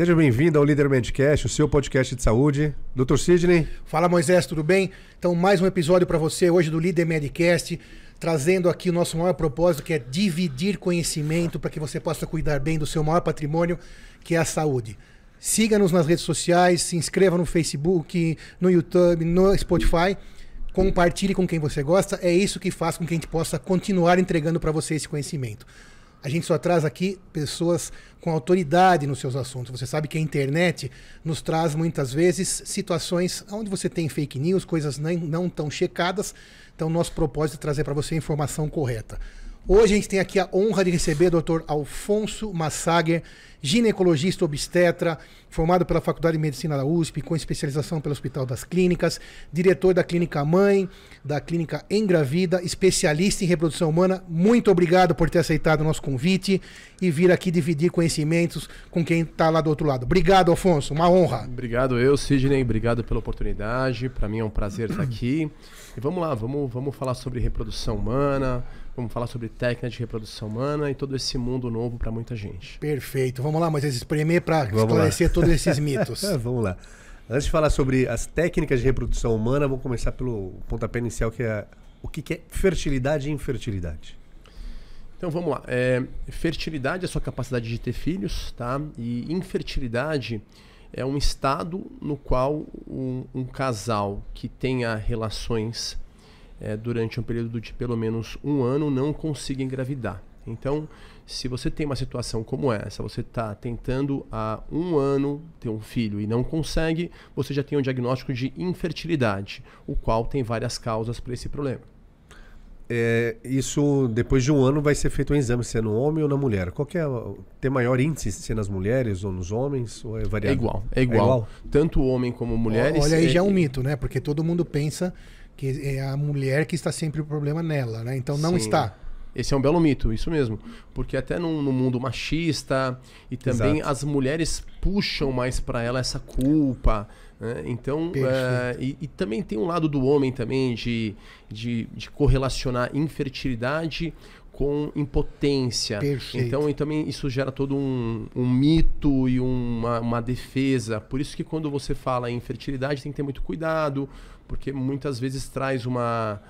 Seja bem-vindo ao Líder Medcast, o seu podcast de saúde. Dr. Sidney. Fala, Moisés, tudo bem? Então, mais um episódio para você hoje do Líder Medcast, trazendo aqui o nosso maior propósito, que é dividir conhecimento para que você possa cuidar bem do seu maior patrimônio, que é a saúde. Siga-nos nas redes sociais, se inscreva no Facebook, no YouTube, no Spotify. Compartilhe com quem você gosta, é isso que faz com que a gente possa continuar entregando para você esse conhecimento. A gente só traz aqui pessoas com autoridade nos seus assuntos. Você sabe que a internet nos traz muitas vezes situações onde você tem fake news, coisas nem, não tão checadas. Então, nosso propósito é trazer para você a informação correta. Hoje a gente tem aqui a honra de receber o Dr. Alfonso Massager, ginecologista obstetra, formado pela Faculdade de Medicina da USP, com especialização pelo Hospital das Clínicas, diretor da Clínica Mãe, da Clínica Engravida, especialista em reprodução humana. Muito obrigado por ter aceitado o nosso convite e vir aqui dividir conhecimentos com quem está lá do outro lado. Obrigado, Alfonso, uma honra. Obrigado eu, Sidney, obrigado pela oportunidade. Para mim é um prazer estar aqui. E vamos lá, vamos, vamos falar sobre reprodução humana, Vamos falar sobre técnica de reprodução humana e todo esse mundo novo para muita gente. Perfeito. Vamos lá, mas espremer para esclarecer lá. todos esses mitos. É, vamos lá. Antes de falar sobre as técnicas de reprodução humana, vamos começar pelo pontapé inicial, que é o que é fertilidade e infertilidade. Então vamos lá. É, fertilidade é a sua capacidade de ter filhos, tá? E infertilidade é um estado no qual um, um casal que tenha relações é, durante um período de pelo menos um ano não consiga engravidar. Então, se você tem uma situação como essa, você está tentando há um ano ter um filho e não consegue, você já tem um diagnóstico de infertilidade, o qual tem várias causas para esse problema. É, isso, depois de um ano, vai ser feito um exame, se é no homem ou na mulher. Qual é? Tem maior índice se é nas mulheres ou nos homens? Ou é variável? É igual, é igual. É igual? Tanto homem como mulheres. Olha, aí é já é um mito, né? Porque todo mundo pensa que é a mulher que está sempre o problema nela, né? Então não Sim. está. Esse é um belo mito, isso mesmo. Porque até no, no mundo machista e também Exato. as mulheres puxam mais para ela essa culpa. Né? Então, é, e, e, também tem um lado do homem também de, de, de correlacionar infertilidade com impotência. Perfeito. Então, e também isso gera todo um, um mito e uma, uma, defesa. Por isso que quando você fala em fertilidade tem que ter muito cuidado, porque muitas vezes traz uma,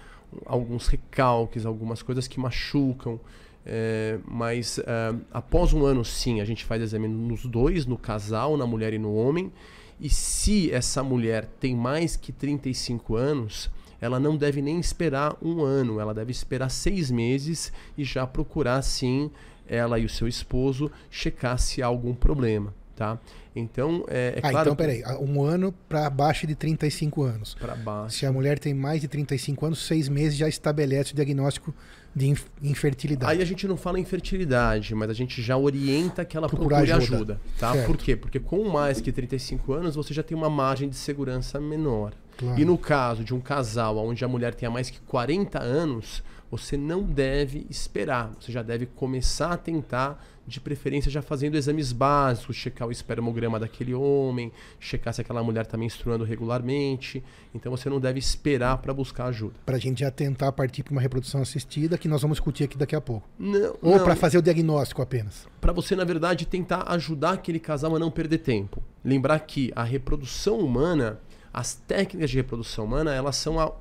alguns recalques, algumas coisas que machucam. É, mas é, após um ano, sim, a gente faz exame nos dois, no casal, na mulher e no homem. E se essa mulher tem mais que 35 anos, ela não deve nem esperar um ano, ela deve esperar seis meses e já procurar sim ela e o seu esposo checar se há algum problema. Tá? Então, é, é ah, claro. Então, peraí, um ano para abaixo de 35 anos. Para baixo. Se a mulher tem mais de 35 anos, seis meses já estabelece o diagnóstico de inf infertilidade. Aí a gente não fala infertilidade, mas a gente já orienta que ela procure ajuda. ajuda tá? Por quê? Porque com mais que 35 anos, você já tem uma margem de segurança menor. Claro. E no caso de um casal onde a mulher tenha mais que 40 anos, você não deve esperar. Você já deve começar a tentar, de preferência, já fazendo exames básicos, checar o espermograma daquele homem, checar se aquela mulher está menstruando regularmente. Então você não deve esperar para buscar ajuda. Para a gente já tentar partir para uma reprodução assistida, que nós vamos discutir aqui daqui a pouco. Não, Ou para fazer o diagnóstico apenas. Para você, na verdade, tentar ajudar aquele casal a não perder tempo. Lembrar que a reprodução humana as técnicas de reprodução humana elas são a,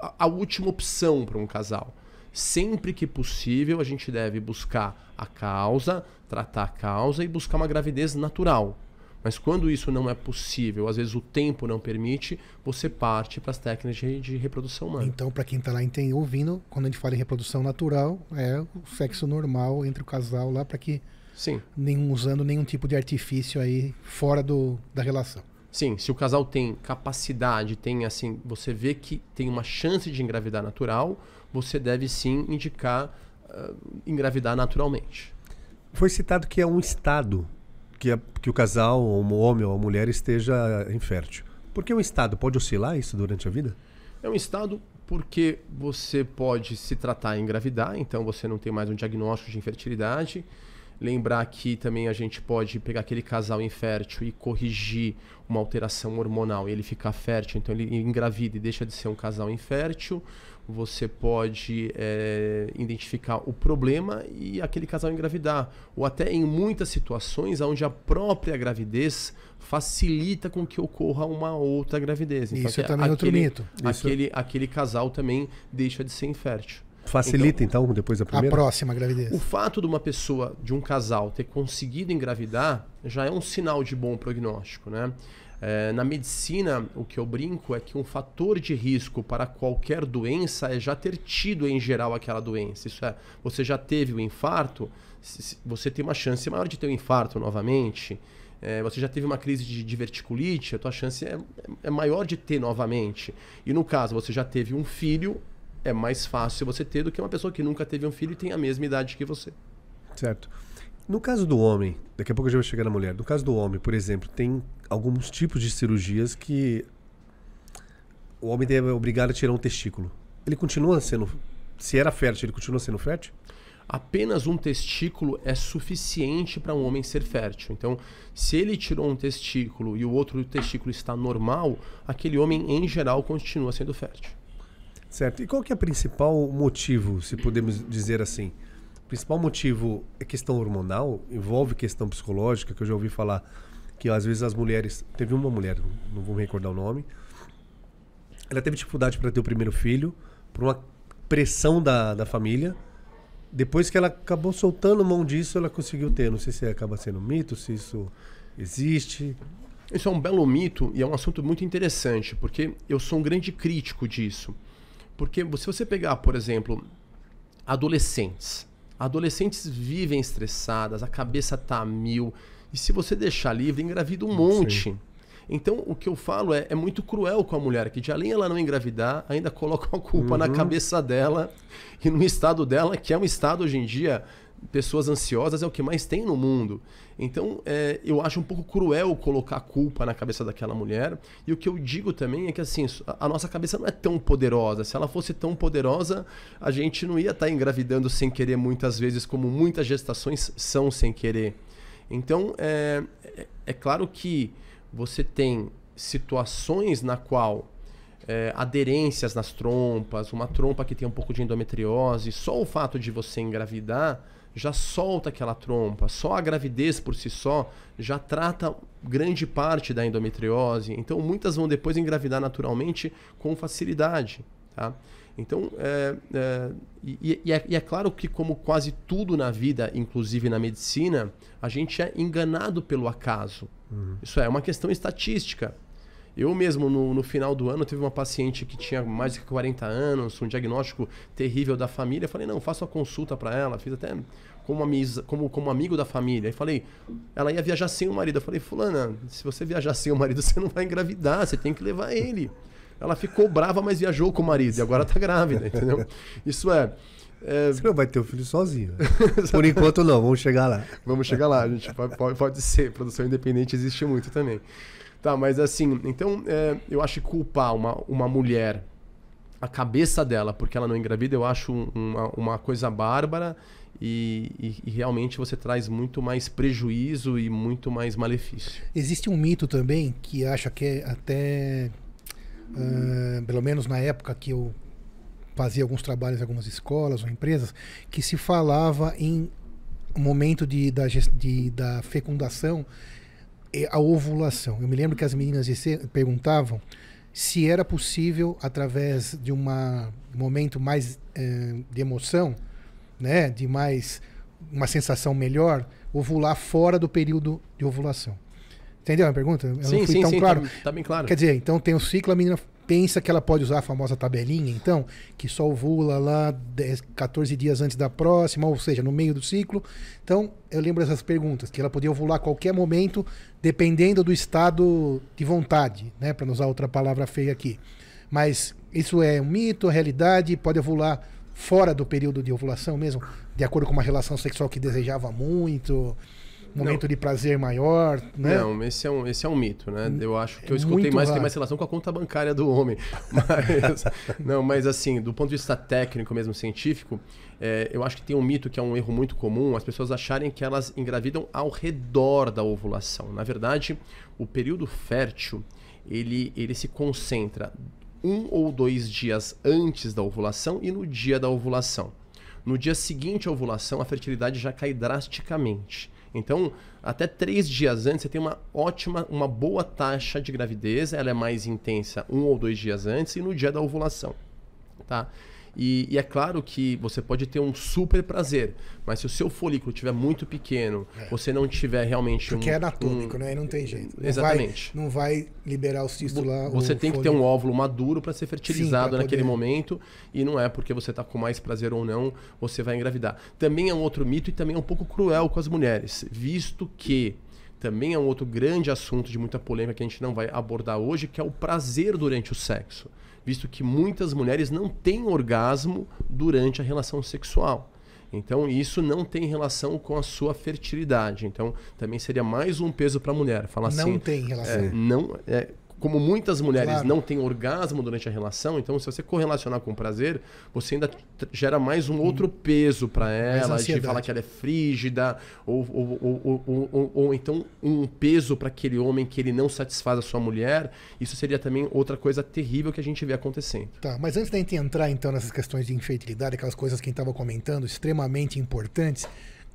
a, a última opção para um casal. Sempre que possível, a gente deve buscar a causa, tratar a causa e buscar uma gravidez natural. Mas quando isso não é possível, às vezes o tempo não permite, você parte para as técnicas de, de, reprodução humana. Então, para quem está lá entende, ouvindo, quando a gente fala em reprodução natural, é o sexo normal entre o casal lá para que Sim. usando nenhum tipo de artifício aí fora do, da relação. Sim, se o casal tem capacidade, tem assim, você vê que tem uma chance de engravidar natural, você deve sim indicar uh, engravidar naturalmente. Foi citado que é um estado que, é, que o casal, ou um homem ou a mulher, esteja infértil. Por que um estado? Pode oscilar isso durante a vida? É um estado porque você pode se tratar e engravidar, então você não tem mais um diagnóstico de infertilidade Lembrar que também a gente pode pegar aquele casal infértil e corrigir uma alteração hormonal e ele ficar fértil, então ele engravida e deixa de ser um casal infértil. Você pode é, identificar o problema e aquele casal engravidar. Ou até em muitas situações onde a própria gravidez facilita com que ocorra uma outra gravidez. Então, Isso é, é também aquele, outro mito. É aquele, aquele casal também deixa de ser infértil. Facilita então, então, depois da primeira? A próxima gravidez. O fato de uma pessoa, de um casal, ter conseguido engravidar já é um sinal de bom prognóstico, né? É, na medicina, o que eu brinco é que um fator de risco para qualquer doença é já ter tido em geral aquela doença. Isso é, você já teve o um infarto, você tem uma chance maior de ter um infarto novamente. É, você já teve uma crise de diverticulite, a tua chance é, é maior de ter novamente. E no caso, você já teve um filho, é mais fácil você ter do que uma pessoa que nunca teve um filho e tem a mesma idade que você. Certo. No caso do homem, daqui a pouco eu já vou chegar na mulher. No caso do homem, por exemplo, tem alguns tipos de cirurgias que o homem é obrigado a tirar um testículo. Ele continua sendo. Se era fértil, ele continua sendo fértil? Apenas um testículo é suficiente para um homem ser fértil. Então, se ele tirou um testículo e o outro testículo está normal, aquele homem, em geral, continua sendo fértil. Certo. E qual que é o principal motivo, se podemos dizer assim? O principal motivo é questão hormonal, envolve questão psicológica, que eu já ouvi falar que às vezes as mulheres. Teve uma mulher, não vou me recordar o nome, ela teve dificuldade para ter o primeiro filho, por uma pressão da, da família. Depois que ela acabou soltando mão disso, ela conseguiu ter. Não sei se acaba sendo um mito, se isso existe. Isso é um belo mito e é um assunto muito interessante, porque eu sou um grande crítico disso. Porque se você pegar, por exemplo, adolescentes. Adolescentes vivem estressadas, a cabeça tá a mil. E se você deixar livre, engravida um monte. Sim. Então, o que eu falo é, é muito cruel com a mulher, que de além ela não engravidar, ainda coloca a culpa uhum. na cabeça dela e no estado dela, que é um estado hoje em dia pessoas ansiosas é o que mais tem no mundo. Então, é, eu acho um pouco cruel colocar culpa na cabeça daquela mulher. E o que eu digo também é que, assim, a nossa cabeça não é tão poderosa. Se ela fosse tão poderosa, a gente não ia estar tá engravidando sem querer muitas vezes, como muitas gestações são sem querer. Então, é, é, é claro que você tem situações na qual é, aderências nas trompas, uma trompa que tem um pouco de endometriose, só o fato de você engravidar já solta aquela trompa. Só a gravidez por si só já trata grande parte da endometriose. Então, muitas vão depois engravidar naturalmente com facilidade. Tá? Então, é, é, e, e, é, e, é, claro que, como quase tudo na vida, inclusive na medicina, a gente é enganado pelo acaso. Uhum. Isso é uma questão estatística. Eu mesmo, no, no, final do ano, teve uma paciente que tinha mais de 40 anos, um diagnóstico terrível da família. Eu falei, não, faço a consulta para ela. Fiz até como, amiz, como, como amigo da família. E falei, ela ia viajar sem o marido. Eu falei, Fulana, se você viajar sem o marido, você não vai engravidar, você tem que levar ele. Ela ficou brava, mas viajou com o marido e agora tá grávida, entendeu? Isso é. é... Você não vai ter o um filho sozinho. Por enquanto, não, vamos chegar lá. Vamos chegar lá, gente. Pode, pode ser, produção independente existe muito também. Tá, mas assim, então é, eu acho que culpar uma, uma mulher, a cabeça dela, porque ela não engravida, eu acho uma, uma coisa bárbara e, e, e, realmente você traz muito mais prejuízo e muito mais malefício. Existe um mito também que acha que é até, uh, pelo menos na época que eu fazia alguns trabalhos em algumas escolas ou empresas, que se falava em momento de, da, de, da fecundação a ovulação. Eu me lembro que as meninas perguntavam se era possível, através de um momento mais uh, de emoção, né, de mais uma sensação melhor, ovular fora do período de ovulação. Entendeu a pergunta? Eu sim, não fui sim, tão sim, claro. Tá, tá, bem claro. Quer dizer, então tem o um ciclo, a menina pensa que ela pode usar a famosa tabelinha, então, que só ovula lá 10, 14 dias antes da próxima, ou seja, no meio do ciclo. Então, eu lembro dessas perguntas, que ela podia ovular a qualquer momento, dependendo do estado de vontade, né? Para não usar outra palavra feia aqui. Mas isso é um mito, é realidade, pode ovular fora do período de ovulação mesmo, de acordo com uma relação sexual que desejava muito, momento não. de prazer maior, né? Não, esse é um, esse é um mito, né? Hum, eu acho que eu é escutei mais raro. tem mais relação com a conta bancária do homem. Mas, não, mas assim, do ponto de vista técnico mesmo, científico, é, eu acho que tem um mito que é um erro muito comum, as pessoas acharem que elas engravidam ao redor da ovulação. Na verdade, o período fértil, ele, ele se concentra um ou dois dias antes da ovulação e no dia da ovulação. No dia seguinte à ovulação, a fertilidade já cai drasticamente. Então, até três dias antes, você tem uma ótima, uma boa taxa de gravidez. Ela é mais intensa um ou dois dias antes e no dia da ovulação, tá? E, e, é claro que você pode ter um super prazer, mas se o seu folículo estiver muito pequeno, é. você não tiver realmente Porque é um. é anatômico, um... né? Não tem jeito. Não Exatamente. Vai, não vai liberar o cisto lá. Você tem folículo. que ter um óvulo maduro para ser fertilizado Sim, naquele poder. momento e não é porque você está com mais prazer ou não, você vai engravidar. Também é um outro mito e também é um pouco cruel com as mulheres, visto que também é um outro grande assunto de muita polêmica que a gente não vai abordar hoje, que é o prazer durante o sexo visto que muitas mulheres não têm orgasmo durante a relação sexual. Então, isso não tem relação com a sua fertilidade. Então, também seria mais um peso para a mulher. Falar não assim, tem relação. É, não, é, como muitas mulheres claro. não têm orgasmo durante a relação, então se você correlacionar com prazer, você ainda gera mais um outro hum. peso para ela, de falar que ela é frígida, ou, ou, ou, ou então um peso para aquele homem que ele não satisfaz a sua mulher. Isso seria também outra coisa terrível que a gente vê acontecendo. Tá, mas antes da gente entrar então nessas questões de infertilidade, aquelas coisas que a gente estava comentando, extremamente importantes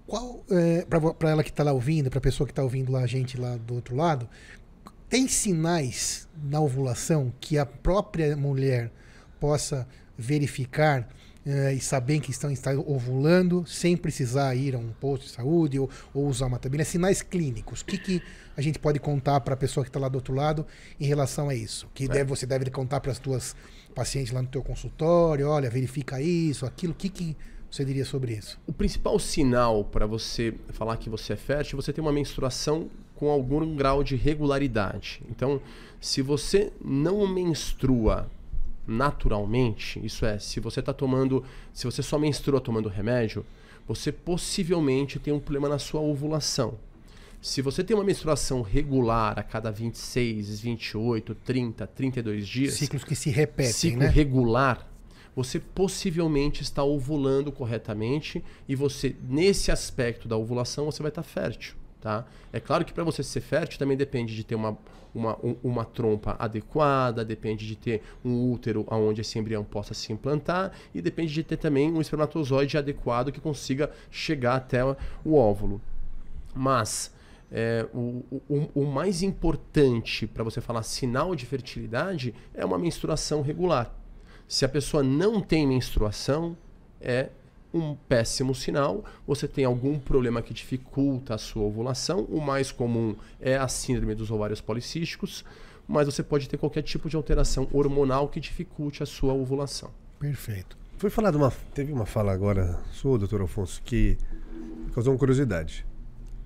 qual é, eh, para ela que está lá ouvindo, para a pessoa que está ouvindo lá a gente lá do outro lado, tem sinais na ovulação que a própria mulher possa verificar eh, e saber que estão está ovulando sem precisar ir a um posto de saúde ou, ou usar uma tabela? Sinais clínicos. O que, que a gente pode contar para a pessoa que está lá do outro lado em relação a isso? Que é. deve, você deve contar para as tuas pacientes lá no teu consultório, olha, verifica isso, aquilo. O que, que você diria sobre isso? O principal sinal para você falar que você é fértil, é você tem uma menstruação com algum grau de regularidade. Então, se você não menstrua naturalmente, isso é, se você está tomando, se você só menstrua tomando remédio, você possivelmente tem um problema na sua ovulação. Se você tem uma menstruação regular a cada 26, 28, 30, 32 dias, ciclos que se repetem, ciclo né? regular, você possivelmente está ovulando corretamente e você nesse aspecto da ovulação você vai estar tá fértil. Tá? É claro que para você ser fértil também depende de ter uma, uma, um, uma trompa adequada, depende de ter um útero onde esse embrião possa se implantar e depende de ter também um espermatozoide adequado que consiga chegar até o óvulo. Mas é, o, o, o, mais importante para você falar sinal de fertilidade é uma menstruação regular. Se a pessoa não tem menstruação, é um péssimo sinal. Você tem algum problema que dificulta a sua ovulação. O mais comum é a síndrome dos ovários policísticos, mas você pode ter qualquer tipo de alteração hormonal que dificulte a sua ovulação. Perfeito. Foi falado uma. Teve uma fala agora, sua, doutor Afonso, que causou uma curiosidade.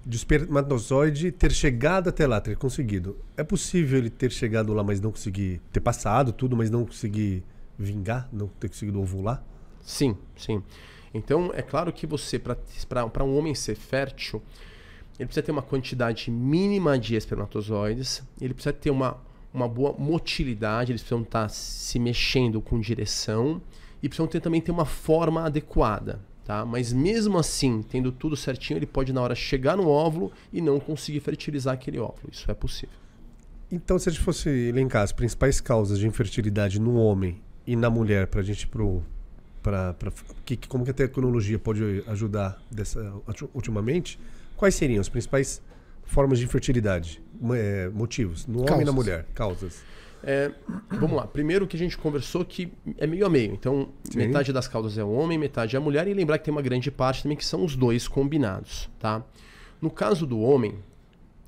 De espermatozoide ter chegado até lá, ter conseguido. É possível ele ter chegado lá, mas não conseguir. ter passado tudo, mas não conseguir vingar, não ter conseguido ovular? Sim, sim. Então, é claro que você, para um homem ser fértil, ele precisa ter uma quantidade mínima de espermatozoides, ele precisa ter uma, uma boa motilidade, eles precisam estar tá se mexendo com direção e precisam ter, também ter uma forma adequada. Tá? Mas mesmo assim, tendo tudo certinho, ele pode na hora chegar no óvulo e não conseguir fertilizar aquele óvulo. Isso é possível. Então, se a gente fosse elencar as principais causas de infertilidade no homem e na mulher, para a gente ir pro para que, como que a tecnologia pode ajudar dessa, ultimamente, quais seriam as principais formas de infertilidade, é, motivos, no causas. homem e na mulher, causas? É, vamos lá. Primeiro que a gente conversou que é meio a meio. Então, Sim. metade das causas é o homem, metade é a mulher. E lembrar que tem uma grande parte também que são os dois combinados, tá? No caso do homem,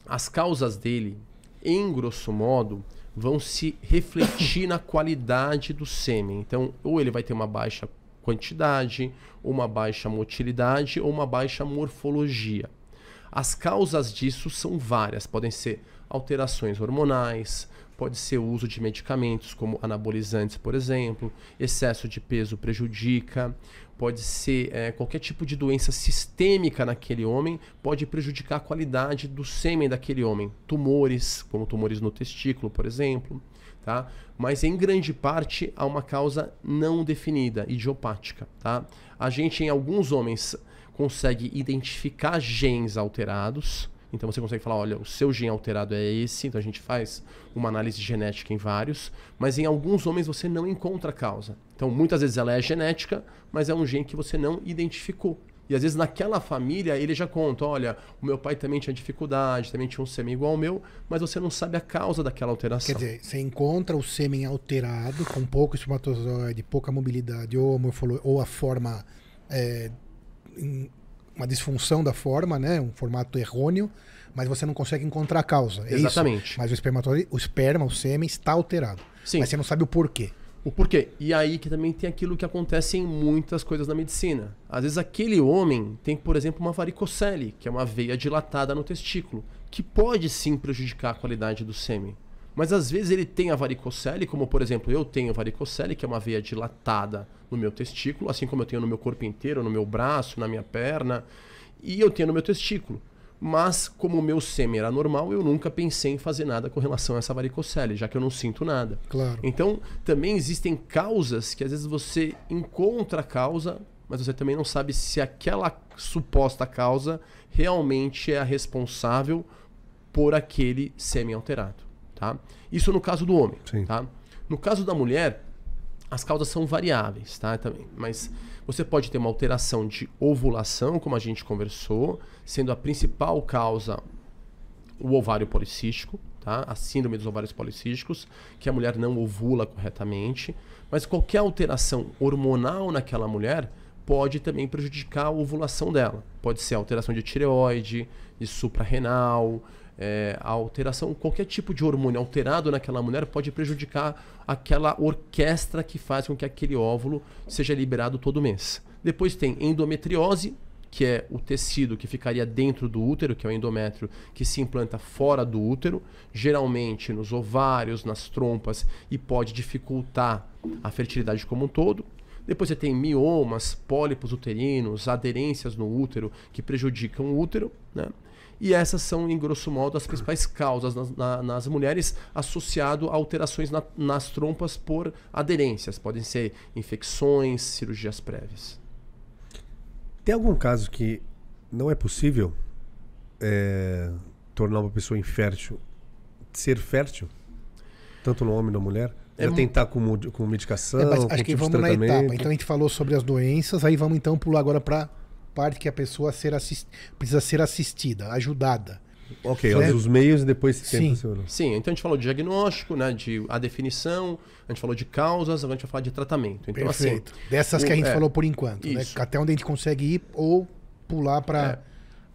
as causas dele, em grosso modo, vão se refletir na qualidade do sêmen. Então, ou ele vai ter uma baixa quantidade, uma baixa motilidade ou uma baixa morfologia. As causas disso são várias, podem ser alterações hormonais, pode ser o uso de medicamentos como anabolizantes, por exemplo, excesso de peso prejudica, pode ser é, qualquer tipo de doença sistêmica naquele homem, pode prejudicar a qualidade do sêmen daquele homem, tumores, como tumores no testículo, por exemplo tá? Mas em grande parte há uma causa não definida, idiopática, tá? A gente em alguns homens consegue identificar genes alterados, então você consegue falar, olha, o seu gene alterado é esse, então a gente faz uma análise genética em vários, mas em alguns homens você não encontra a causa. Então muitas vezes ela é genética, mas é um gene que você não identificou. E às vezes naquela família ele já conta: olha, o meu pai também tinha dificuldade, também tinha um sêmen igual ao meu, mas você não sabe a causa daquela alteração. Quer dizer, você encontra o sêmen alterado, com pouco espermatozoide, pouca mobilidade, ou a, ou a forma. É, uma disfunção da forma, né? um formato errôneo, mas você não consegue encontrar a causa. É Exatamente. Isso? Mas o espermatozoide, o esperma, o sêmen está alterado. Sim. Mas você não sabe o porquê. O porquê? E aí que também tem aquilo que acontece em muitas coisas na medicina. Às vezes aquele homem tem, por exemplo, uma varicocele, que é uma veia dilatada no testículo, que pode sim prejudicar a qualidade do sêmen. Mas às vezes ele tem a varicocele, como por exemplo eu tenho a varicocele, que é uma veia dilatada no meu testículo, assim como eu tenho no meu corpo inteiro, no meu braço, na minha perna, e eu tenho no meu testículo. Mas, como o meu sêmen era normal, eu nunca pensei em fazer nada com relação a essa varicocele, já que eu não sinto nada. Claro. Então, também existem causas que às vezes você encontra a causa, mas você também não sabe se aquela suposta causa realmente é a responsável por aquele sêmen alterado, tá? Isso no caso do homem, Sim. tá? No caso da mulher, as causas são variáveis, tá? Também. Mas você pode ter uma alteração de ovulação, como a gente conversou, sendo a principal causa o ovário policístico, tá? A síndrome dos ovários policísticos, que a mulher não ovula corretamente. Mas qualquer alteração hormonal naquela mulher pode também prejudicar a ovulação dela. Pode ser alteração de tireoide, de suprarrenal, é, a alteração, qualquer tipo de hormônio alterado naquela mulher pode prejudicar aquela orquestra que faz com que aquele óvulo seja liberado todo mês. Depois tem endometriose, que é o tecido que ficaria dentro do útero, que é o endométrio, que se implanta fora do útero, geralmente nos ovários, nas trompas, e pode dificultar a fertilidade como um todo. Depois você tem miomas, pólipos uterinos, aderências no útero que prejudicam o útero. Né? E essas são, em grosso modo, as principais causas nas, na, nas mulheres associado a alterações na, nas trompas por aderências. Podem ser infecções, cirurgias prévias. Tem algum caso que não é possível é, tornar uma pessoa infértil ser fértil? Tanto no homem como na mulher? É, tentar com, com medicação? É, acho com que tipo vamos na etapa. Então a gente falou sobre as doenças, aí vamos então pular agora para parte que a pessoa ser assist... precisa ser assistida, ajudada. Ok, né? os meios e depois se Sim. Sim, então a gente falou de diagnóstico, né, de a definição, a gente falou de causas, agora a gente vai falar de tratamento. Então, assim, Perfeito. Assim, Dessas o, que a gente é, falou por enquanto, né? até onde a gente consegue ir ou pular para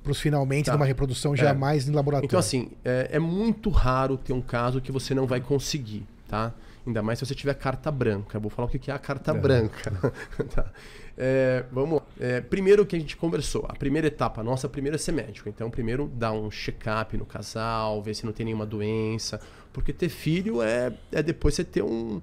é. os finalmente tá. de uma reprodução já é. mais em laboratório. Então, assim, é, é muito raro ter um caso que você não vai conseguir, tá? Ainda mais se você tiver carta branca. Eu vou falar o que é a carta é. branca. tá. É, vamos lá. É, primeiro que a gente conversou, a primeira etapa nossa, primeiro é ser médico. Então, primeiro dar um check-up no casal, ver se não tem nenhuma doença. Porque ter filho é, é depois você ter um,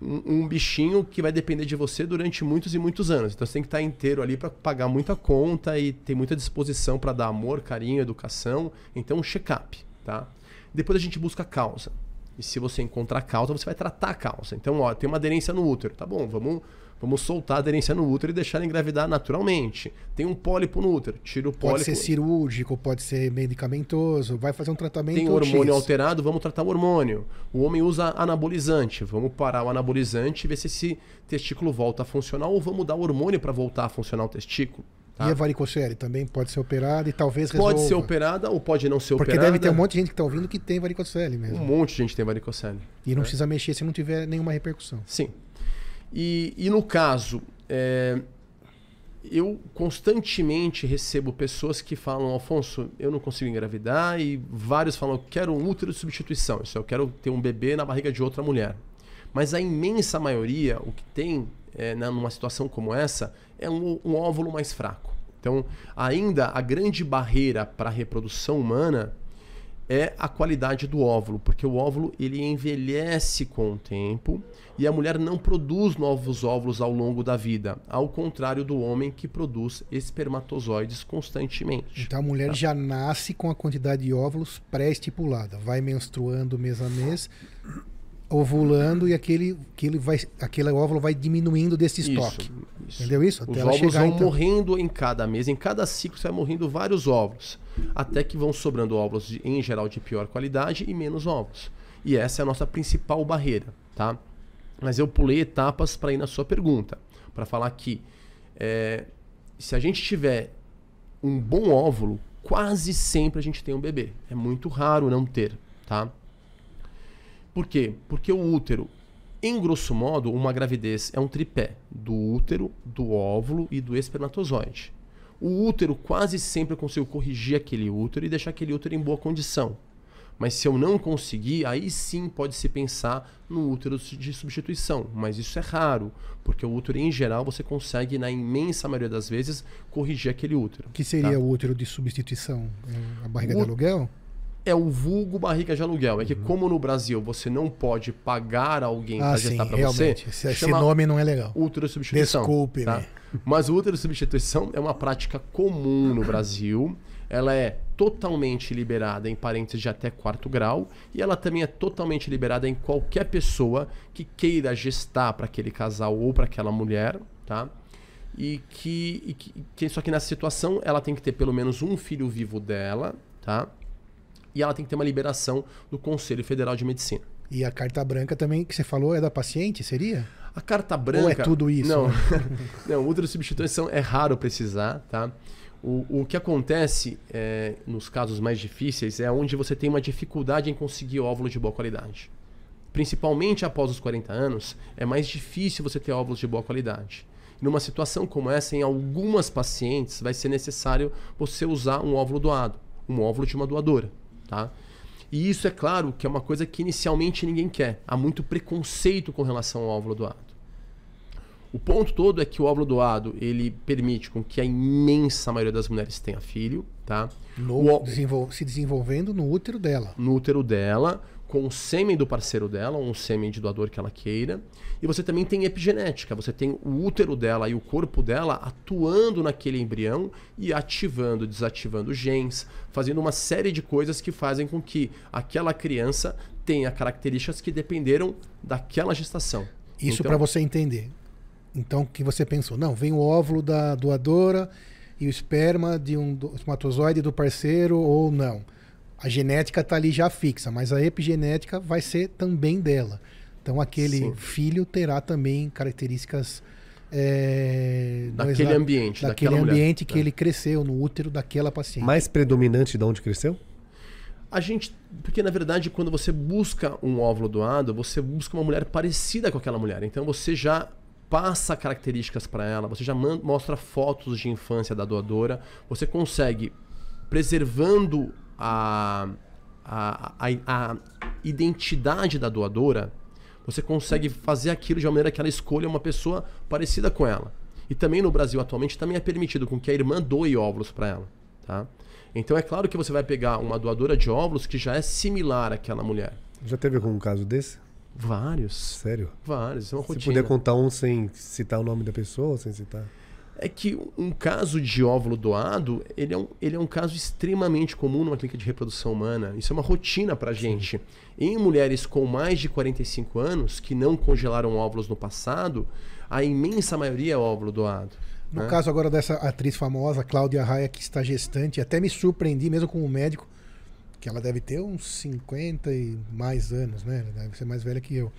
um, um bichinho que vai depender de você durante muitos e muitos anos. Então, você tem que estar inteiro ali para pagar muita conta e ter muita disposição para dar amor, carinho, educação. Então, um check-up, tá? Depois a gente busca a causa. E se você encontrar a causa, você vai tratar a causa. Então, ó, tem uma aderência no útero. Tá bom, vamos Vamos soltar a aderência no útero e deixar ela engravidar naturalmente. Tem um pólipo no útero, tira o pólipo. Pode ser cirúrgico, pode ser medicamentoso, vai fazer um tratamento. Tem hormônio alterado, vamos tratar o hormônio. O homem usa anabolizante, vamos parar o anabolizante e ver se esse testículo volta a funcionar ou vamos dar hormônio para voltar a funcionar o testículo. Tá? E a varicocele também pode ser operada e talvez resolva. Pode ser operada ou pode não ser Porque operada. Porque deve ter um monte de gente que está ouvindo que tem varicocele mesmo. Um monte de gente tem varicocele. E não é. precisa mexer se não tiver nenhuma repercussão. Sim. E, e no caso, é, eu constantemente recebo pessoas que falam, Alfonso, eu não consigo engravidar, e vários falam, eu quero um útero de substituição, isso é, eu quero ter um bebê na barriga de outra mulher. Mas a imensa maioria, o que tem é, né, numa situação como essa, é um, um óvulo mais fraco. Então, ainda a grande barreira para a reprodução humana é a qualidade do óvulo, porque o óvulo ele envelhece com o tempo e a mulher não produz novos óvulos ao longo da vida, ao contrário do homem que produz espermatozoides constantemente. Então a mulher tá? já nasce com a quantidade de óvulos pré-estipulada, vai menstruando mês a mês ovulando e aquele, aquele, vai, aquele óvulo vai diminuindo desse estoque. Isso, isso. Entendeu isso? Até Os óvulos chegar, vão então. morrendo em cada mês, em cada ciclo você vai morrendo vários óvulos, até que vão sobrando óvulos de, em geral de pior qualidade e menos óvulos. E essa é a nossa principal barreira, tá? Mas eu pulei etapas para ir na sua pergunta, para falar que é, se a gente tiver um bom óvulo, quase sempre a gente tem um bebê. É muito raro não ter, tá? Por quê? Porque o útero, em grosso modo, uma gravidez é um tripé do útero, do óvulo e do espermatozoide. O útero quase sempre eu consigo corrigir aquele útero e deixar aquele útero em boa condição. Mas se eu não conseguir, aí sim pode se pensar no útero de substituição. Mas isso é raro, porque o útero em geral você consegue, na imensa maioria das vezes, corrigir aquele útero. que seria tá? o útero de substituição? É a barriga o... de aluguel? é o vulgo barriga de aluguel. É que uhum. como no Brasil você não pode pagar alguém ah, para gestar para você, esse, esse nome não é legal. Ultra substituição. Desculpe, tá? Né? Mas ultra substituição é uma prática comum no Brasil. Ela é totalmente liberada em parentes de até quarto grau e ela também é totalmente liberada em qualquer pessoa que queira gestar para aquele casal ou para aquela mulher, tá? E que, e que, que só que nessa situação ela tem que ter pelo menos um filho vivo dela, tá? e ela tem que ter uma liberação do Conselho Federal de Medicina. E a carta branca também que você falou é da paciente, seria? A carta branca. Ou é tudo isso? Não, né? não útero substituição é raro precisar, tá? O, o que acontece é, nos casos mais difíceis é onde você tem uma dificuldade em conseguir óvulo de boa qualidade. Principalmente após os 40 anos, é mais difícil você ter óvulos de boa qualidade. Numa situação como essa, em algumas pacientes, vai ser necessário você usar um óvulo doado, um óvulo de uma doadora tá? E isso é claro que é uma coisa que inicialmente ninguém quer. Há muito preconceito com relação ao óvulo doado. O ponto todo é que o óvulo doado ele permite com que a imensa maioria das mulheres tenha filho, tá? No, o, desenvol se desenvolvendo no útero dela. No útero dela com o sêmen do parceiro dela, um sêmen de doador que ela queira. E você também tem epigenética, você tem o útero dela e o corpo dela atuando naquele embrião e ativando, desativando genes, fazendo uma série de coisas que fazem com que aquela criança tenha características que dependeram daquela gestação. Isso então, para você entender. Então, o que você pensou? Não, vem o óvulo da doadora e o esperma de um espermatozoide do parceiro ou não a genética está ali já fixa, mas a epigenética vai ser também dela. Então aquele Sim. filho terá também características é, daquele ambiente, daquele ambiente mulher. que é. ele cresceu no útero daquela paciente. Mais predominante de onde cresceu? A gente, porque na verdade quando você busca um óvulo doado, você busca uma mulher parecida com aquela mulher. Então você já passa características para ela, você já mostra fotos de infância da doadora, você consegue preservando a, a, a, a identidade da doadora, você consegue fazer aquilo de uma maneira que ela escolha uma pessoa parecida com ela. E também no Brasil atualmente também é permitido com que a irmã doe óvulos para ela, tá? Então é claro que você vai pegar uma doadora de óvulos que já é similar àquela mulher. Já teve algum caso desse? Vários. Sério? Vários. É uma Se rotina. puder contar um sem citar o nome da pessoa, sem citar é que um caso de óvulo doado, ele é um, ele é um caso extremamente comum numa clínica de reprodução humana. Isso é uma rotina para gente. Em mulheres com mais de 45 anos, que não congelaram óvulos no passado, a imensa maioria é óvulo doado. No né? caso agora dessa atriz famosa, Cláudia Raia, que está gestante, até me surpreendi, mesmo como médico, que ela deve ter uns 50 e mais anos, né? Ela deve ser mais velha que eu.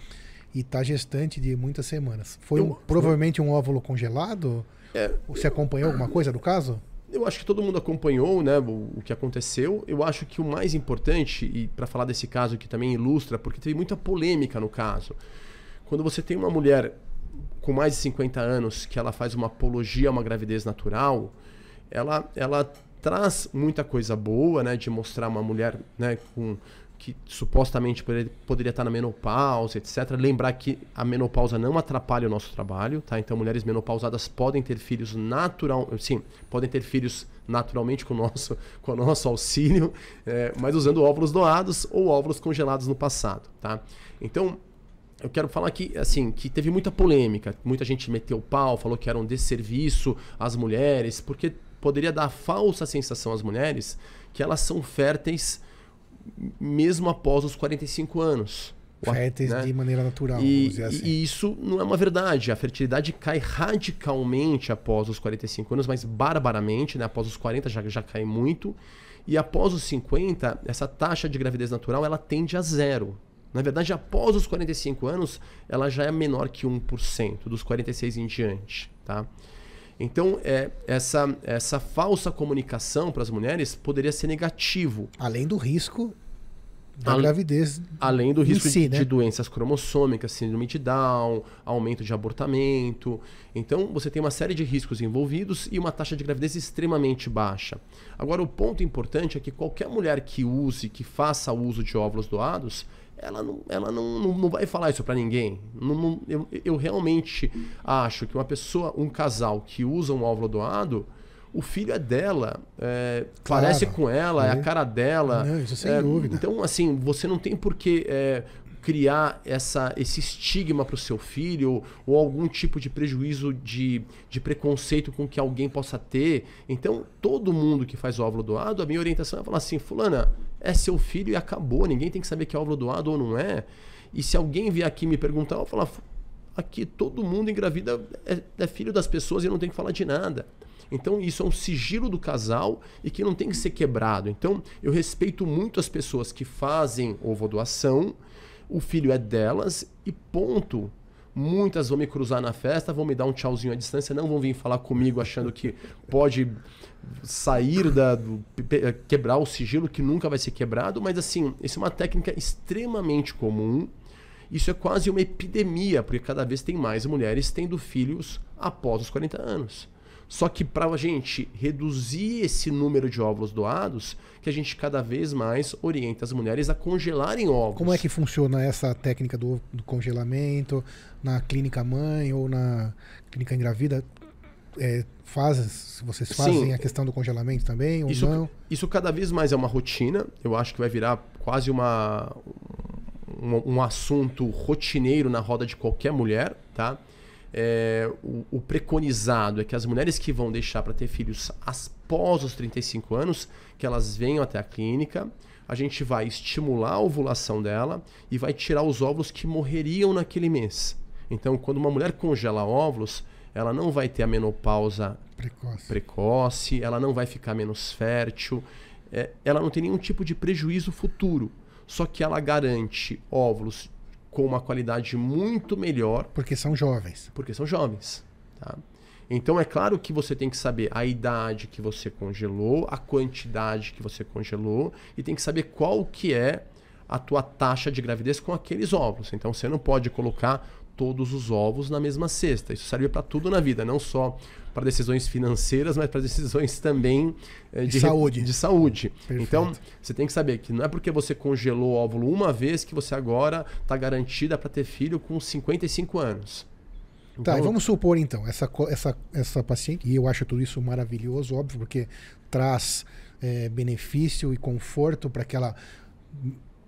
E está gestante de muitas semanas. Foi eu, né? provavelmente um óvulo congelado? É, Você acompanhou alguma coisa do caso? Eu acho que todo mundo acompanhou né, o, o que aconteceu. Eu acho que o mais importante, e para falar desse caso que também ilustra, porque teve muita polêmica no caso. Quando você tem uma mulher com mais de 50 anos que ela faz uma apologia a uma gravidez natural, ela, ela traz muita coisa boa, né? De mostrar uma mulher né, com que supostamente poderia estar na menopausa, etc. Lembrar que a menopausa não atrapalha o nosso trabalho, tá? Então mulheres menopausadas podem ter filhos natural, sim, podem ter filhos naturalmente com o nosso, com o nosso auxílio, é, mas usando óvulos doados ou óvulos congelados no passado, tá? Então eu quero falar que, assim, que teve muita polêmica. Muita gente meteu o pau, falou que era um desserviço às mulheres, porque poderia dar a falsa sensação às mulheres que elas são férteis mesmo após os 45 anos. Férteis né? de maneira natural. E, assim. e, isso não é uma verdade. A fertilidade cai radicalmente após os 45 anos, mas barbaramente, né? após os 40 já, já cai muito. E após os 50, essa taxa de gravidez natural ela tende a zero. Na verdade, após os 45 anos, ela já é menor que 1%, dos 46 em diante. Tá? Então, é, essa, essa falsa comunicação para as mulheres poderia ser negativo. Além do risco da além, gravidez. Além do risco si, de, né? de, doenças cromossômicas, síndrome de Down, aumento de abortamento. Então, você tem uma série de riscos envolvidos e uma taxa de gravidez extremamente baixa. Agora, o ponto importante é que qualquer mulher que use, que faça uso de óvulos doados, ela não, ela não, não, não vai falar isso para ninguém. Não, não, eu, eu realmente acho que uma pessoa, um casal que usa um óvulo doado, o filho é dela, é, claro. parece com ela, é. é a uhum. cara dela. Não, isso sem é, dúvida. Então, assim, você não tem por que é, criar essa, esse estigma para o seu filho ou, ou, algum tipo de prejuízo de, de preconceito com que alguém possa ter. Então, todo mundo que faz óvulo doado, a minha orientação é falar assim: Fulana, é seu filho e acabou, ninguém tem que saber que é óvulo doado ou não é. E se alguém vier aqui me perguntar, eu vou falar: aqui todo mundo engravida é, é filho das pessoas e não tem que falar de nada. Então, isso é um sigilo do casal e que não tem que ser quebrado. Então, eu respeito muito as pessoas que fazem ovo doação o filho é delas e ponto. Muitas vão me cruzar na festa, vão me dar um tchauzinho à distância, não vão vir falar comigo achando que pode sair da do, quebrar o sigilo que nunca vai ser quebrado, mas assim, isso é uma técnica extremamente comum. Isso é quase uma epidemia, porque cada vez tem mais mulheres tendo filhos após os 40 anos. Só que para a gente reduzir esse número de óvulos doados, que a gente cada vez mais orienta as mulheres a congelarem óvulos. Como é que funciona essa técnica do, do congelamento na clínica mãe ou na clínica engravida? É, faz, vocês fazem Sim, a questão do congelamento também ou isso, não? Isso cada vez mais é uma rotina. Eu acho que vai virar quase uma, um, um assunto rotineiro na roda de qualquer mulher, tá? é, o, o, preconizado é que as mulheres que vão deixar para ter filhos após os 35 anos, que elas venham até a clínica, a gente vai estimular a ovulação dela e vai tirar os óvulos que morreriam naquele mês. Então, quando uma mulher congela óvulos, ela não vai ter a menopausa precoce, precoce ela não vai ficar menos fértil, é, ela não tem nenhum tipo de prejuízo futuro. Só que ela garante óvulos com uma qualidade muito melhor. Porque são jovens. Porque são jovens. Tá? Então é claro que você tem que saber a idade que você congelou, a quantidade que você congelou e tem que saber qual que é a tua taxa de gravidez com aqueles ovos. Então você não pode colocar todos os ovos na mesma cesta. Isso serve para tudo na vida, não só para decisões financeiras, mas para decisões também eh, de, de saúde. De saúde. Então, você tem que saber que não é porque você congelou o óvulo uma vez que você agora está garantida para ter filho com 55 anos. Então, tá, e então vamos supor então, essa, essa, essa paciente, e eu acho tudo isso maravilhoso, óbvio, porque traz é, benefício e conforto para aquela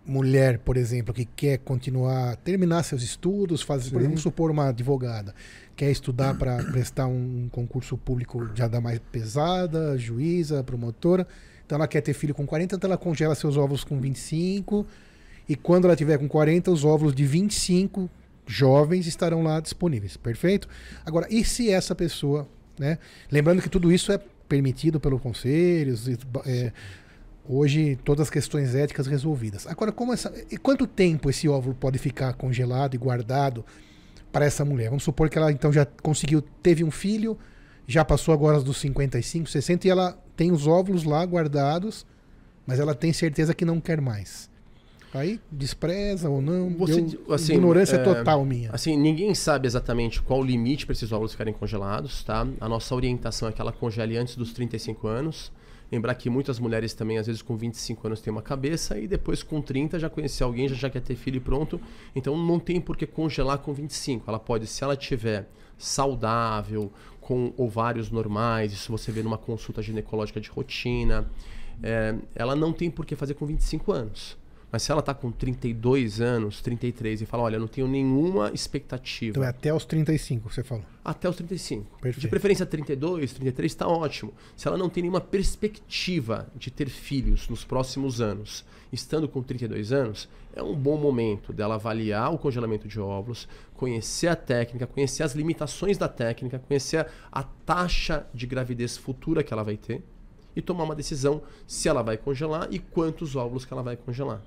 mulher, por exemplo, que quer continuar, terminar seus estudos, fazer, vamos supor uma advogada quer estudar para prestar um concurso público já dá mais pesada, juíza, promotora. Então ela quer ter filho com 40, então ela congela seus óvulos com 25. E quando ela tiver com 40, os óvulos de 25 jovens estarão lá disponíveis, perfeito? Agora, e se essa pessoa, né? Lembrando que tudo isso é permitido pelo conselho, é, hoje todas as questões éticas resolvidas. Agora, como essa, e quanto tempo esse óvulo pode ficar congelado e guardado? para essa mulher? Vamos supor que ela então já conseguiu, teve um filho, já passou agora dos 55, 60 e ela tem os óvulos lá guardados, mas ela tem certeza que não quer mais. Aí despreza ou não, Você, assim, ignorância é, total minha. Assim, ninguém sabe exatamente qual o limite para esses óvulos ficarem congelados, tá? A nossa orientação é que ela congele antes dos 35 anos. Lembrar que muitas mulheres também, às vezes, com 25 anos têm uma cabeça e depois com 30 já conhecer alguém, já, já quer ter filho e pronto. Então não tem por que congelar com 25. Ela pode, se ela tiver saudável, com ovários normais, isso você vê numa consulta ginecológica de rotina, é, ela não tem por que fazer com 25 anos. Mas se ela está com 32 anos, 33, e fala, olha, eu não tenho nenhuma expectativa. Então é até os 35, você falou. Até os 35. Perfeito. De preferência 32, 33, está ótimo. Se ela não tem nenhuma perspectiva de ter filhos nos próximos anos, estando com 32 anos, é um bom momento dela avaliar o congelamento de óvulos, conhecer a técnica, conhecer as limitações da técnica, conhecer a taxa de gravidez futura que ela vai ter e tomar uma decisão se ela vai congelar e quantos óvulos que ela vai congelar.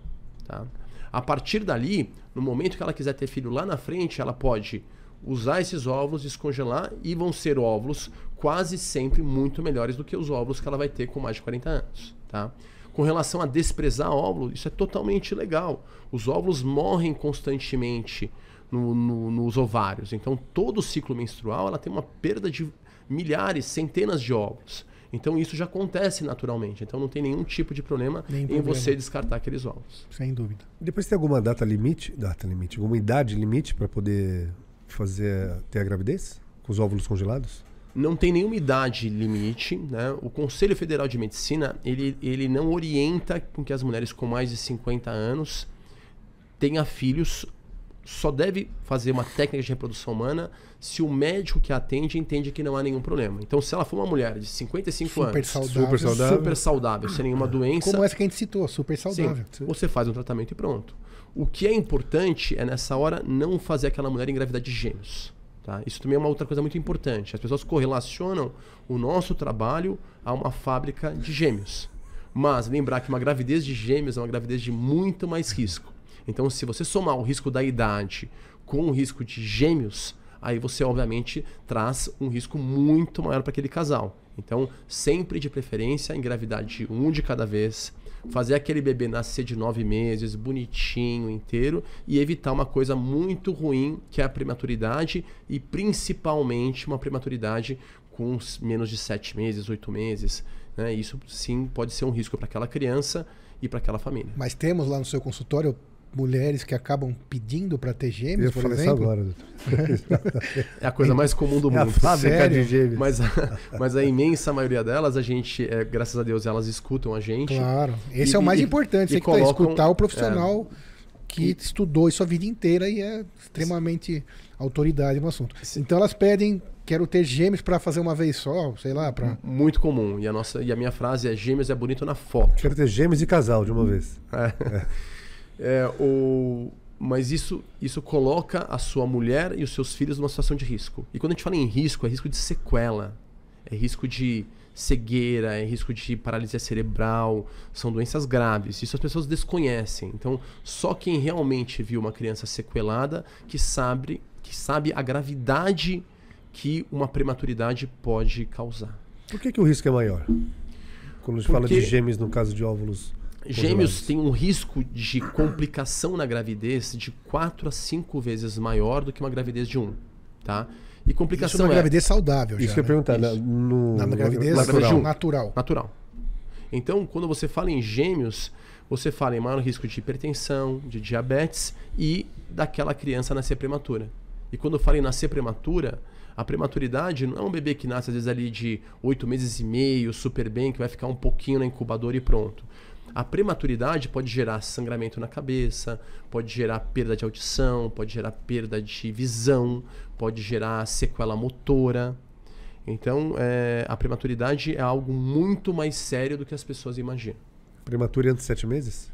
Tá? A partir dali, no momento que ela quiser ter filho lá na frente, ela pode usar esses óvulos, descongelar e vão ser óvulos quase sempre muito melhores do que os óvulos que ela vai ter com mais de 40 anos, tá? Com relação a desprezar óvulo, isso é totalmente legal. Os óvulos morrem constantemente no, no, nos ovários, então todo o ciclo menstrual ela tem uma perda de milhares, centenas de óvulos. Então isso já acontece naturalmente. Então não tem nenhum tipo de problema Nem em problema. você descartar aqueles ovos. Sem dúvida. Depois tem alguma data limite, data limite, alguma idade limite para poder fazer ter a gravidez com os óvulos congelados? Não tem nenhuma idade limite, né? O Conselho Federal de Medicina, ele, ele não orienta com que as mulheres com mais de 50 anos tenha filhos só deve fazer uma técnica de reprodução humana se o médico que a atende entende que não há nenhum problema. Então, se ela for uma mulher de 55 super anos, saudável, super saudável, super saudável, sem nenhuma é. doença, como essa que a gente citou, super saudável, sim, você faz um tratamento e pronto. O que é importante é nessa hora não fazer aquela mulher engravidar de gêmeos. Tá? Isso também é uma outra coisa muito importante. As pessoas correlacionam o nosso trabalho a uma fábrica de gêmeos. Mas lembrar que uma gravidez de gêmeos é uma gravidez de muito mais risco. Então, se você somar o risco da idade com o risco de gêmeos, aí você obviamente traz um risco muito maior para aquele casal. Então, sempre de preferência, engravidar de um de cada vez, fazer aquele bebê nascer de nove meses, bonitinho, inteiro, e evitar uma coisa muito ruim, que é a prematuridade, e principalmente uma prematuridade com menos de sete meses, oito meses. Né? Isso sim pode ser um risco para aquela criança e para aquela família. Mas temos lá no seu consultório mulheres que acabam pedindo para ter gêmeos, eu por falei exemplo. agora, É a coisa mais comum do é mundo. É sério? De gêmeos. Mas, a, mas a imensa maioria delas, a gente, é, graças a Deus, elas escutam a gente. Claro. Esse e, é o mais e, importante, você que tá escutar o é. profissional é, que e, estudou isso a vida inteira e é extremamente autoridade no assunto. Sim. Então elas pedem quero ter gêmeos para fazer uma vez só, sei lá, para muito comum. E a nossa e a minha frase é gêmeos é bonito na foto. Quero ter gêmeos de casal de uma vez. É. é. É, ou... Mas isso, isso coloca a sua mulher e os seus filhos numa situação de risco. E quando a gente fala em risco, é risco de sequela, é risco de cegueira, é risco de paralisia cerebral, são doenças graves. Isso as pessoas desconhecem. Então, só quem realmente viu uma criança sequelada que sabe, que sabe a gravidade que uma prematuridade pode causar. Por que, que o risco é maior? Quando a gente Porque... fala de gêmeos no caso de óvulos Gêmeos têm um risco de complicação na gravidez de 4 a 5 vezes maior do que uma gravidez de 1, um, tá? E é complicação Isso na uma gravidez saudável, Isso já, que eu ia né? perguntar, no... na, gravidez, na gravidez natural. natural. Natural. Então, quando você fala em gêmeos, você fala em maior risco de hipertensão, de diabetes e daquela criança nascer prematura. E quando eu falo em nascer prematura, a prematuridade não é um bebê que nasce às vezes ali de 8 meses e meio, super bem, que vai ficar um pouquinho na incubadora e pronto. A prematuridade pode gerar sangramento na cabeça, pode gerar perda de audição, pode gerar perda de visão, pode gerar sequela motora. Então, é, a prematuridade é algo muito mais sério do que as pessoas imaginam. Prematura é antes de sete meses?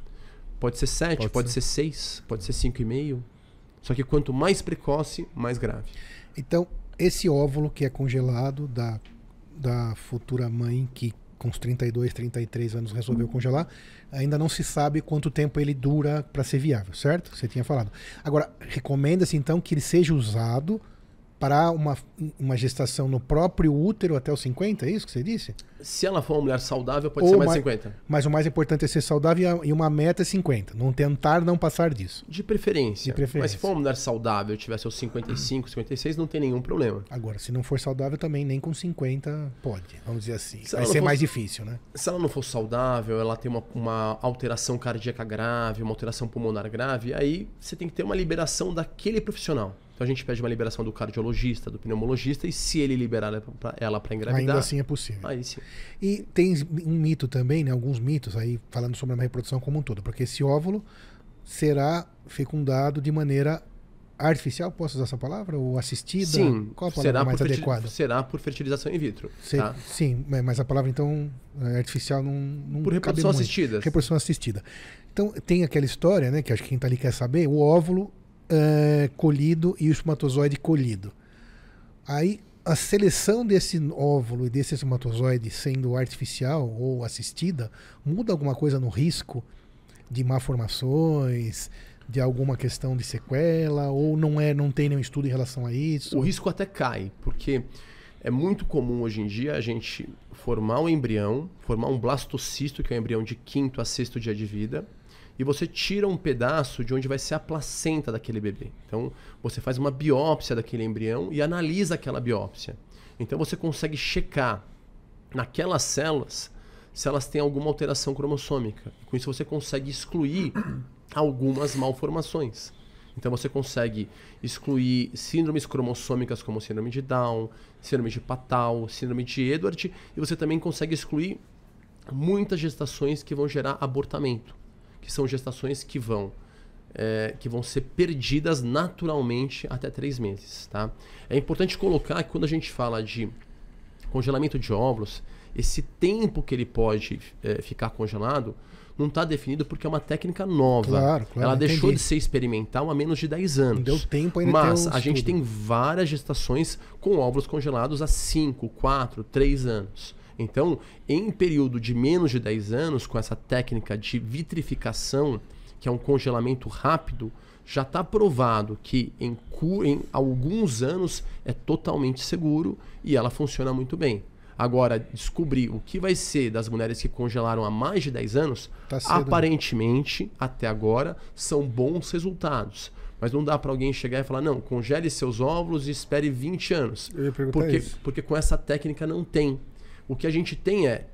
Pode ser sete, pode, pode ser. ser seis, pode ser cinco e meio. Só que quanto mais precoce, mais grave. Então, esse óvulo que é congelado da, da futura mãe que com uns 32, 33 anos resolveu congelar. Ainda não se sabe quanto tempo ele dura para ser viável, certo? Você tinha falado. Agora, recomenda-se então que ele seja usado para uma, uma gestação no próprio útero até os 50, é isso que você disse? Se ela for uma mulher saudável, pode Ou ser mais de 50. Mas o mais importante é ser saudável e uma meta é 50. Não tentar não passar disso. De preferência. De preferência. Mas se for uma mulher saudável, e tiver seus 55, 56, não tem nenhum problema. Agora, se não for saudável também, nem com 50 pode, vamos dizer assim. Se Vai ser for... mais difícil, né? Se ela não for saudável, ela tem uma, uma alteração cardíaca grave, uma alteração pulmonar grave, aí você tem que ter uma liberação daquele profissional. Então a gente pede uma liberação do cardiologista, do pneumologista, e se ele liberar ela para engravidar. Ainda assim é possível. Aí sim. E tem um mito também, né? Alguns mitos aí falando sobre a reprodução como um todo, porque esse óvulo será fecundado de maneira artificial, posso usar essa palavra? Ou assistida? Sim. Qual a palavra será mais adequada? Será por fertilização in vitro. Se, tá? Sim, mas a palavra então é, artificial não, não Por reprodução assistida. Reprodução assistida. Então tem aquela história, né? Que acho que quem está ali quer saber, o óvulo é, colhido e o espermatozoide colhido. Aí a seleção desse óvulo e desse espermatozoide sendo artificial ou assistida muda alguma coisa no risco de malformações, de alguma questão de sequela ou não é, não tem nenhum estudo em relação a isso? O risco até cai, porque é muito comum hoje em dia a gente formar um embrião, formar um blastocisto, que é um embrião de quinto a sexto dia de vida, e você tira um pedaço de onde vai ser a placenta daquele bebê. Então, você faz uma biópsia daquele embrião e analisa aquela biópsia. Então, você consegue checar naquelas células se elas têm alguma alteração cromossômica. Com isso, você consegue excluir algumas malformações. Então, você consegue excluir síndromes cromossômicas como síndrome de Down, síndrome de Patal, síndrome de Edward, e você também consegue excluir muitas gestações que vão gerar abortamento que são gestações que vão é, que vão ser perdidas naturalmente até três meses, tá? É importante colocar que quando a gente fala de congelamento de óvulos, esse tempo que ele pode é, ficar congelado não está definido porque é uma técnica nova. Claro, claro, Ela deixou entendi. de ser experimental há menos de 10 anos. Não deu tempo ainda Mas a gente tem várias gestações com óvulos congelados há 5, 4, 3 anos. Então, em período de menos de 10 anos, com essa técnica de vitrificação, que é um congelamento rápido, já está provado que em, em, alguns anos é totalmente seguro e ela funciona muito bem. Agora, descobrir o que vai ser das mulheres que congelaram há mais de 10 anos, tá cedo, né? aparentemente, né? até agora, são bons resultados. Mas não dá para alguém chegar e falar, não, congele seus óvulos e espere 20 anos. Eu ia porque, isso. porque com essa técnica não tem. O que a gente tem é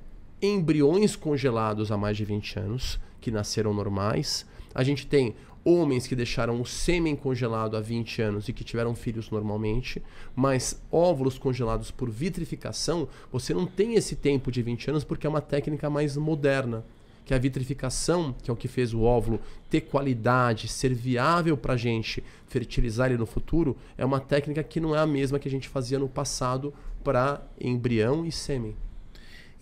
embriões congelados há mais de 20 anos, que nasceram normais. A gente tem homens que deixaram o sêmen congelado há 20 anos e que tiveram filhos normalmente, mas óvulos congelados por vitrificação, você não tem esse tempo de 20 anos porque é uma técnica mais moderna. Que a vitrificação, que é o que fez o óvulo ter qualidade, ser viável para a gente fertilizar ele no futuro, é uma técnica que não é a mesma que a gente fazia no passado para embrião e sêmen.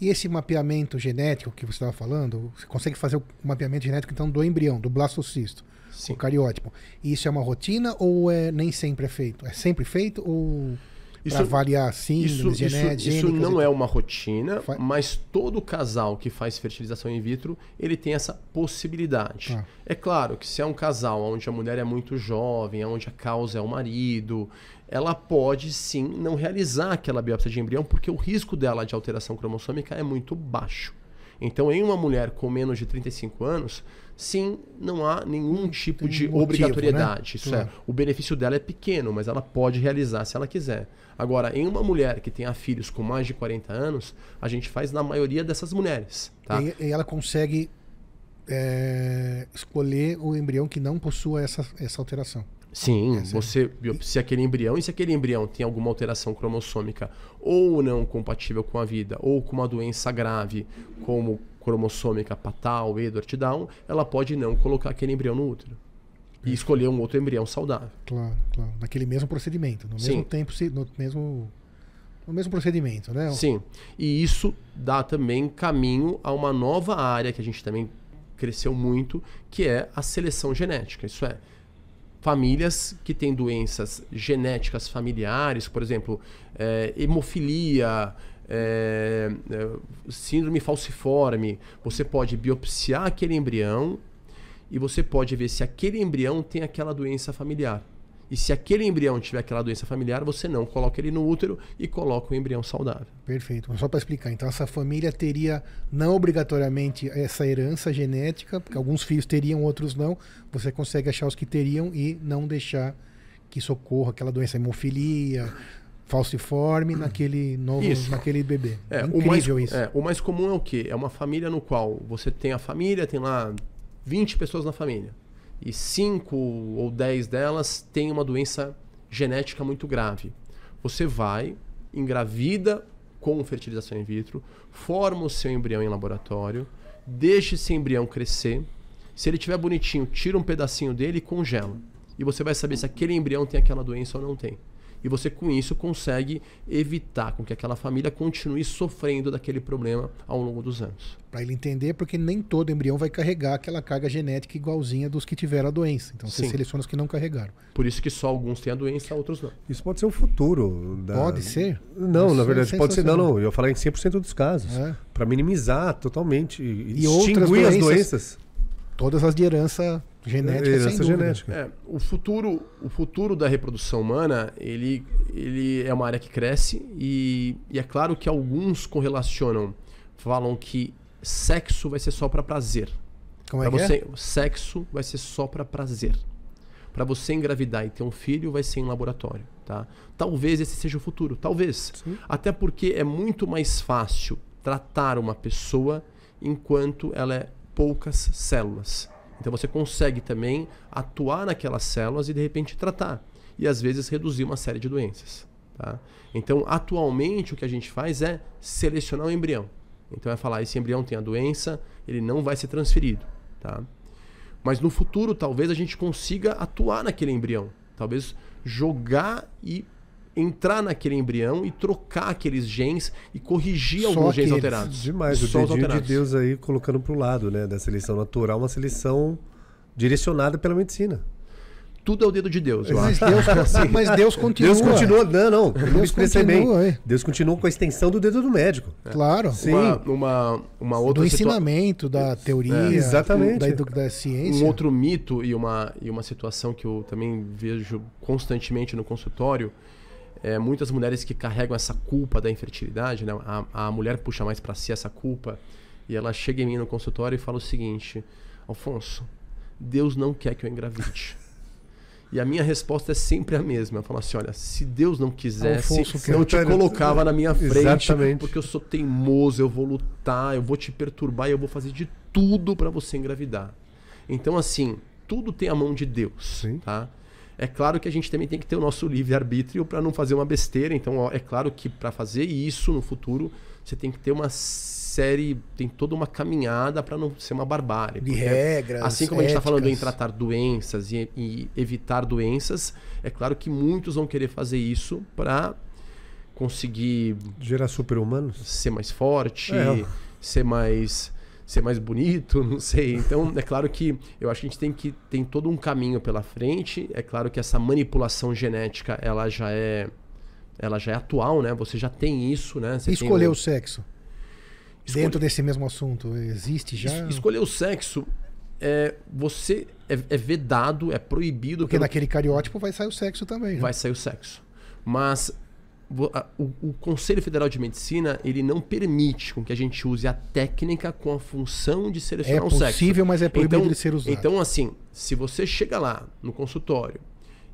E esse mapeamento genético que você estava falando, você consegue fazer o mapeamento genético então do embrião, do blastocisto, Sim. o cariótipo. E isso é uma rotina ou é nem sempre é feito? É sempre feito ou para avaliar síndromes, isso, Isso, isso não é tipo? uma rotina, mas todo casal que faz fertilização in vitro, ele tem essa possibilidade. Ah. É claro que se é um casal onde a mulher é muito jovem, onde a causa é o marido, ela pode sim não realizar aquela biópsia de embrião, porque o risco dela de alteração cromossômica é muito baixo. Então, em uma mulher com menos de 35 anos, sim, não há nenhum tipo Tem de motivo, né? obrigatoriedade. Né? Isso é. o benefício dela é pequeno, mas ela pode realizar se ela quiser. Agora, em uma mulher que tenha filhos com mais de 40 anos, a gente faz na maioria dessas mulheres. Tá? E, e ela consegue é, escolher o embrião que não possua essa, essa alteração. Sim, né, é você biopsia aquele embrião e se aquele embrião tem alguma alteração cromossômica ou não compatível com a vida, ou com uma doença grave, como cromossômica patal, Edward Down, ela pode não colocar aquele embrião no útero. E escolher um outro embrião saudável. Claro, claro. Naquele mesmo procedimento, no mesmo tempo, no mesmo, no mesmo procedimento, né? Sim. E isso dá também caminho a uma nova área que a gente também cresceu muito, que é a seleção genética. Isso é, famílias que têm doenças genéticas familiares, por exemplo, é, hemofilia, é, é, síndrome falciforme, você pode biopsiar aquele embrião e você pode ver se aquele embrião tem aquela doença familiar. E se aquele embrião tiver aquela doença familiar, você não coloca ele no útero e coloca o embrião saudável. Perfeito. Mas só para explicar, então essa família teria não obrigatoriamente essa herança genética, porque alguns filhos teriam, outros não. Você consegue achar os que teriam e não deixar que socorra aquela doença hemofilia, falciforme naquele novo, isso. naquele bebê. É, Incrível mais, isso. É, o mais comum é o quê? É uma família no qual você tem a família, tem lá 20 pessoas na família e 5 ou 10 delas têm uma doença genética muito grave. Você vai, engravida com fertilização in vitro, forma o seu embrião em laboratório, deixa esse embrião crescer. Se ele estiver bonitinho, tira um pedacinho dele e congela. E você vai saber se aquele embrião tem aquela doença ou não tem e você com isso consegue evitar com que aquela família continue sofrendo daquele problema ao longo dos anos. Para ele entender, porque nem todo embrião vai carregar aquela carga genética igualzinha dos que tiveram a doença. Então você Sim. seleciona os que não carregaram. Por isso que só alguns têm a doença, outros não. Isso pode ser o futuro. Da... Pode ser? Não, na é verdade, pode ser. Não, não. Eu falei em 100% dos casos. É. Para minimizar totalmente e, e extinguir doenças, as doenças. Todas as de herança Genética, herança genética. É, o futuro, o futuro da reprodução humana, ele, ele é uma área que cresce e, e é claro que alguns correlacionam, falam que sexo vai ser só para prazer. Como é pra é você, que é? Sexo vai ser só para prazer. Para você engravidar e ter um filho, vai ser em laboratório, tá? Talvez esse seja o futuro, talvez. Sim. Até porque é muito mais fácil tratar uma pessoa enquanto ela é poucas células. Então você consegue também atuar naquelas células e de repente tratar. E às vezes reduzir uma série de doenças. Tá? Então, atualmente, o que a gente faz é selecionar o embrião. Então, é falar: esse embrião tem a doença, ele não vai ser transferido. Tá? Mas no futuro, talvez a gente consiga atuar naquele embrião. Talvez jogar e entrar naquele embrião e trocar aqueles genes e corrigir Só alguns genes alterados. Demais, Só o dedinho de Deus aí colocando para o lado né, da seleção natural, uma seleção direcionada pela medicina tudo é o dedo de Deus, eu acho. Deus, mas Deus continua. Deus continua, não, não. Deus continua, bem. Deus continua com a extensão do dedo do médico. É. Claro. Sim. Uma, uma, uma outra do situa... ensinamento, da é, teoria, é, exatamente. Da, da, ciência. Um outro mito e uma, e uma situação que eu também vejo constantemente no consultório é, muitas mulheres que carregam essa culpa da infertilidade, né? a, a mulher puxa mais para si essa culpa, e ela chega em mim no consultório e fala o seguinte: Alfonso, Deus não quer que eu engravide. E a minha resposta é sempre a mesma. Eu falo assim, olha, se Deus não quisesse, Alfonso, não te colocava na minha frente, Exatamente. porque eu sou teimoso, eu vou lutar, eu vou te perturbar e eu vou fazer de tudo para você engravidar. Então assim, tudo tem a mão de Deus, Sim. tá? É claro que a gente também tem que ter o nosso livre-arbítrio para não fazer uma besteira. Então, ó, é claro que para fazer isso no futuro, você tem que ter uma série, tem toda uma caminhada para não ser uma barbárie. De regras. Assim como éticas. a gente está falando em tratar doenças e, e evitar doenças, é claro que muitos vão querer fazer isso para conseguir. Gerar super-humanos? Ser mais forte, é. ser mais ser mais bonito, não sei. Então, é claro que eu acho que a gente tem que tem todo um caminho pela frente. É claro que essa manipulação genética, ela já é ela já é atual, né? Você já tem isso, né? Você escolher o... o sexo. Dentro desse mesmo assunto, existe já? Es escolher o sexo é você é, é vedado, é proibido. Porque pelo... daquele cariótipo vai sair o sexo também. Né? Vai sair o sexo. Mas o, o, Conselho Federal de Medicina ele não permite com que a gente use a técnica com a função de selecionar é o sexo. É possível, mas é então, proibido então, de ser usado. Então, assim, se você chega lá no consultório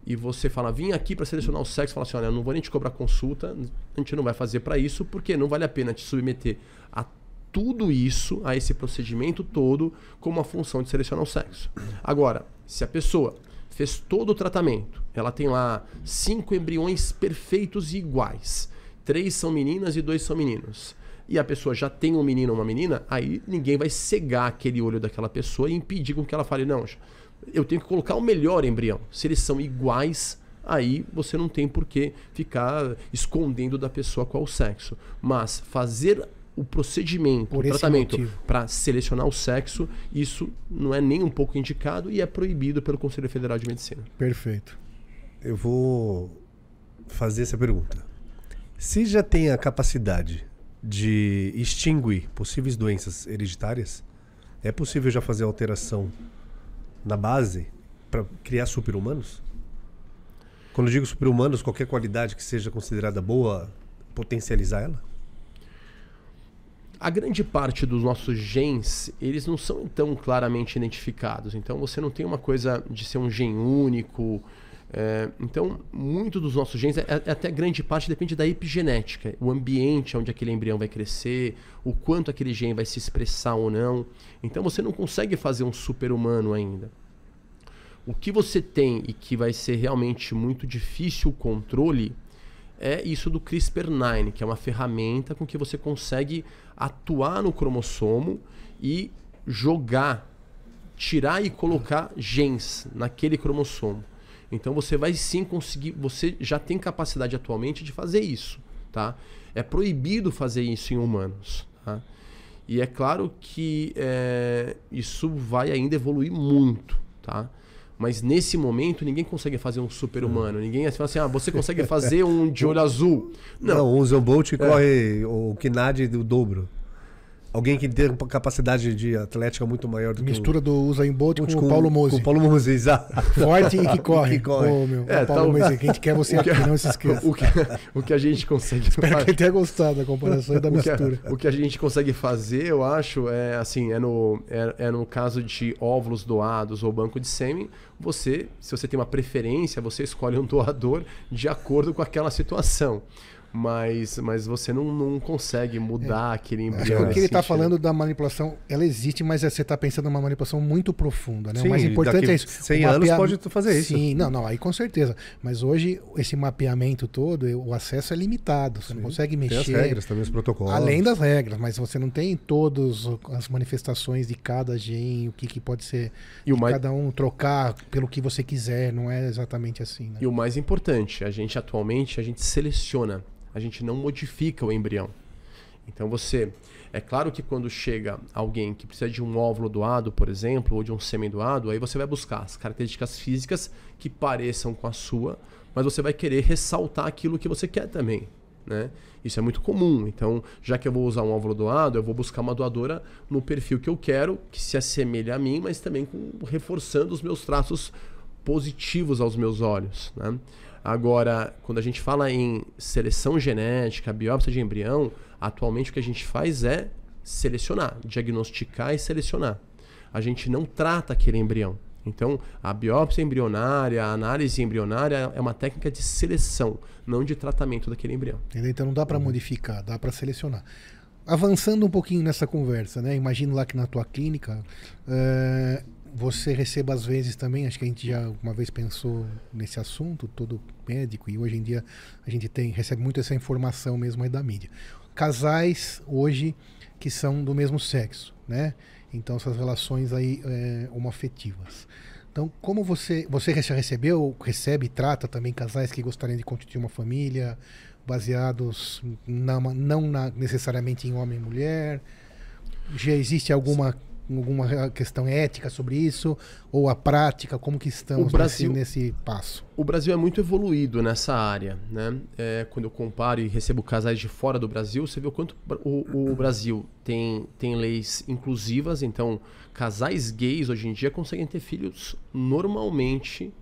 e você fala, vim aqui para selecionar o sexo, fala assim, olha, não vou nem te cobrar consulta, a gente não vai fazer para isso, porque não vale a pena te submeter a tudo isso, a esse procedimento todo, com uma função de selecionar o sexo. Agora, se a pessoa fez todo o tratamento. Ela tem lá cinco embriões perfeitos e iguais. Três são meninas e dois são meninos. E a pessoa já tem um menino ou uma menina, aí ninguém vai cegar aquele olho daquela pessoa e impedir com que ela fale, não, eu tenho que colocar o melhor embrião. Se eles são iguais, aí você não tem por que ficar escondendo da pessoa qual o sexo. Mas fazer o procedimento, o tratamento para selecionar o sexo, isso não é nem um pouco indicado e é proibido pelo Conselho Federal de Medicina. Perfeito. Eu vou fazer essa pergunta. Se já tem a capacidade de extinguir possíveis doenças hereditárias, é possível já fazer alteração na base para criar super-humanos? Quando eu digo super-humanos, qualquer qualidade que seja considerada boa, potencializar ela? A grande parte dos nossos genes, eles não são tão claramente identificados. Então você não tem uma coisa de ser um gene único. É, então, muito dos nossos genes, é, é, até grande parte, depende da epigenética, o ambiente onde aquele embrião vai crescer, o quanto aquele gene vai se expressar ou não. Então, você não consegue fazer um super-humano ainda. O que você tem e que vai ser realmente muito difícil o controle é isso do CRISPR-9, que é uma ferramenta com que você consegue atuar no cromossomo e jogar, tirar e colocar genes naquele cromossomo. Então você vai sim conseguir, você já tem capacidade atualmente de fazer isso, tá? É proibido fazer isso em humanos, tá? E é claro que é, isso vai ainda evoluir muito, tá? Mas nesse momento, ninguém consegue fazer um super-humano. Ninguém fala assim, ah, você consegue fazer um de olho azul. Não, não o Usain é. corre o Knad do dobro alguém que tem capacidade de atlética muito maior do Mistura que Mistura do Usain Bolt com, com o Paulo Mose. Com o Paulo Mose, exato. Forte e que corre. que corre. meu, é, Paulo tá... Mose, a gente quer você aqui, não se esqueça. O que, o que a gente consegue Espero que ele tenha gostado da comparação e da mistura. O que, a, o que a gente consegue fazer, eu acho, é assim, é no, é, é no caso de óvulos doados ou banco de sêmen, você, se você tem uma preferência, você escolhe um doador de acordo com aquela situação mas, mas você não, não consegue mudar é. aquele embrião. É. Acho que o que ele está né? falando da manipulação, ela existe, mas é, você está pensando numa manipulação muito profunda, né? Sim, o mais importante é isso. 100 mapeamento... anos pode fazer isso. Sim, não, não, aí com certeza. Mas hoje, esse mapeamento todo, o acesso é limitado, você Sim. não consegue mexer. Tem as regras, também os protocolos. Além das regras, mas você não tem todas as manifestações de cada gen, o que, que pode ser e o mais... cada um trocar pelo que você quiser, não é exatamente assim. Né? E o mais importante, a gente atualmente, a gente seleciona a gente não modifica o embrião. Então você, é claro que quando chega alguém que precisa de um óvulo doado, por exemplo, ou de um sêmen doado, aí você vai buscar as características físicas que pareçam com a sua, mas você vai querer ressaltar aquilo que você quer também, né? Isso é muito comum. Então, já que eu vou usar um óvulo doado, eu vou buscar uma doadora no perfil que eu quero, que se assemelhe a mim, mas também com, reforçando os meus traços positivos aos meus olhos, né? Agora, quando a gente fala em seleção genética, biópsia de embrião, atualmente o que a gente faz é selecionar, diagnosticar e selecionar. A gente não trata aquele embrião. Então, a biópsia embrionária, a análise embrionária é uma técnica de seleção, não de tratamento daquele embrião. Entendeu? Então não dá para uhum. modificar, dá para selecionar avançando um pouquinho nessa conversa, né? Imagino lá que na tua clínica eh, você receba às vezes também, acho que a gente já uma vez pensou nesse assunto, todo médico, e hoje em dia a gente tem, recebe muito essa informação mesmo aí da mídia. Casais hoje que são do mesmo sexo, né? Então essas relações aí é, homoafetivas. Então, como você você já recebeu, recebe e trata também casais que gostariam de constituir uma família baseados na, não na, necessariamente em homem e mulher? Já existe alguma alguma questão ética sobre isso ou a prática como que estamos Brasil, nesse, nesse, passo o Brasil é muito evoluído nessa área né é, quando eu comparo e recebo casais de fora do Brasil você vê o quanto o, o, Brasil tem tem leis inclusivas então casais gays hoje em dia conseguem ter filhos normalmente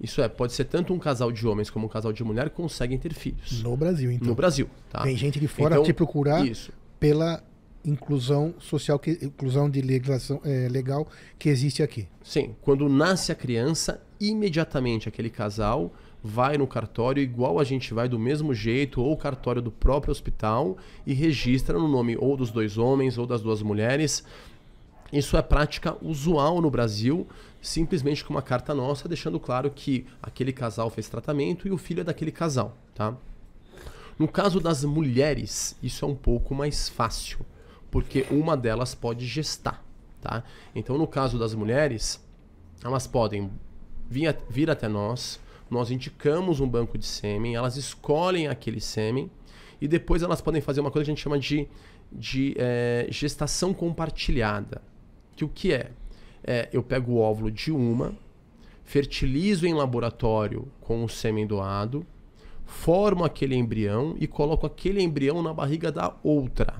isso é, pode ser tanto um casal de homens como um casal de mulher conseguem ter filhos. No Brasil, então. No Brasil, tá? Tem gente de fora então, te procurar isso. pela inclusão social, que, inclusão de legislação é, legal que existe aqui. Sim, quando nasce a criança, imediatamente aquele casal vai no cartório igual a gente vai do mesmo jeito ou cartório do próprio hospital e registra no nome ou dos dois homens ou das duas mulheres. Isso é prática usual no Brasil, simplesmente com uma carta nossa deixando claro que aquele casal fez tratamento e o filho é daquele casal, tá? No caso das mulheres, isso é um pouco mais fácil porque uma delas pode gestar, tá? Então, no caso das mulheres, elas podem vir, vir até nós, nós indicamos um banco de sêmen, elas escolhem aquele sêmen e depois elas podem fazer uma coisa que a gente chama de, de é, gestação compartilhada. Que o que é? é? Eu pego o óvulo de uma, fertilizo em laboratório com o sêmen doado, formo aquele embrião e coloco aquele embrião na barriga da outra,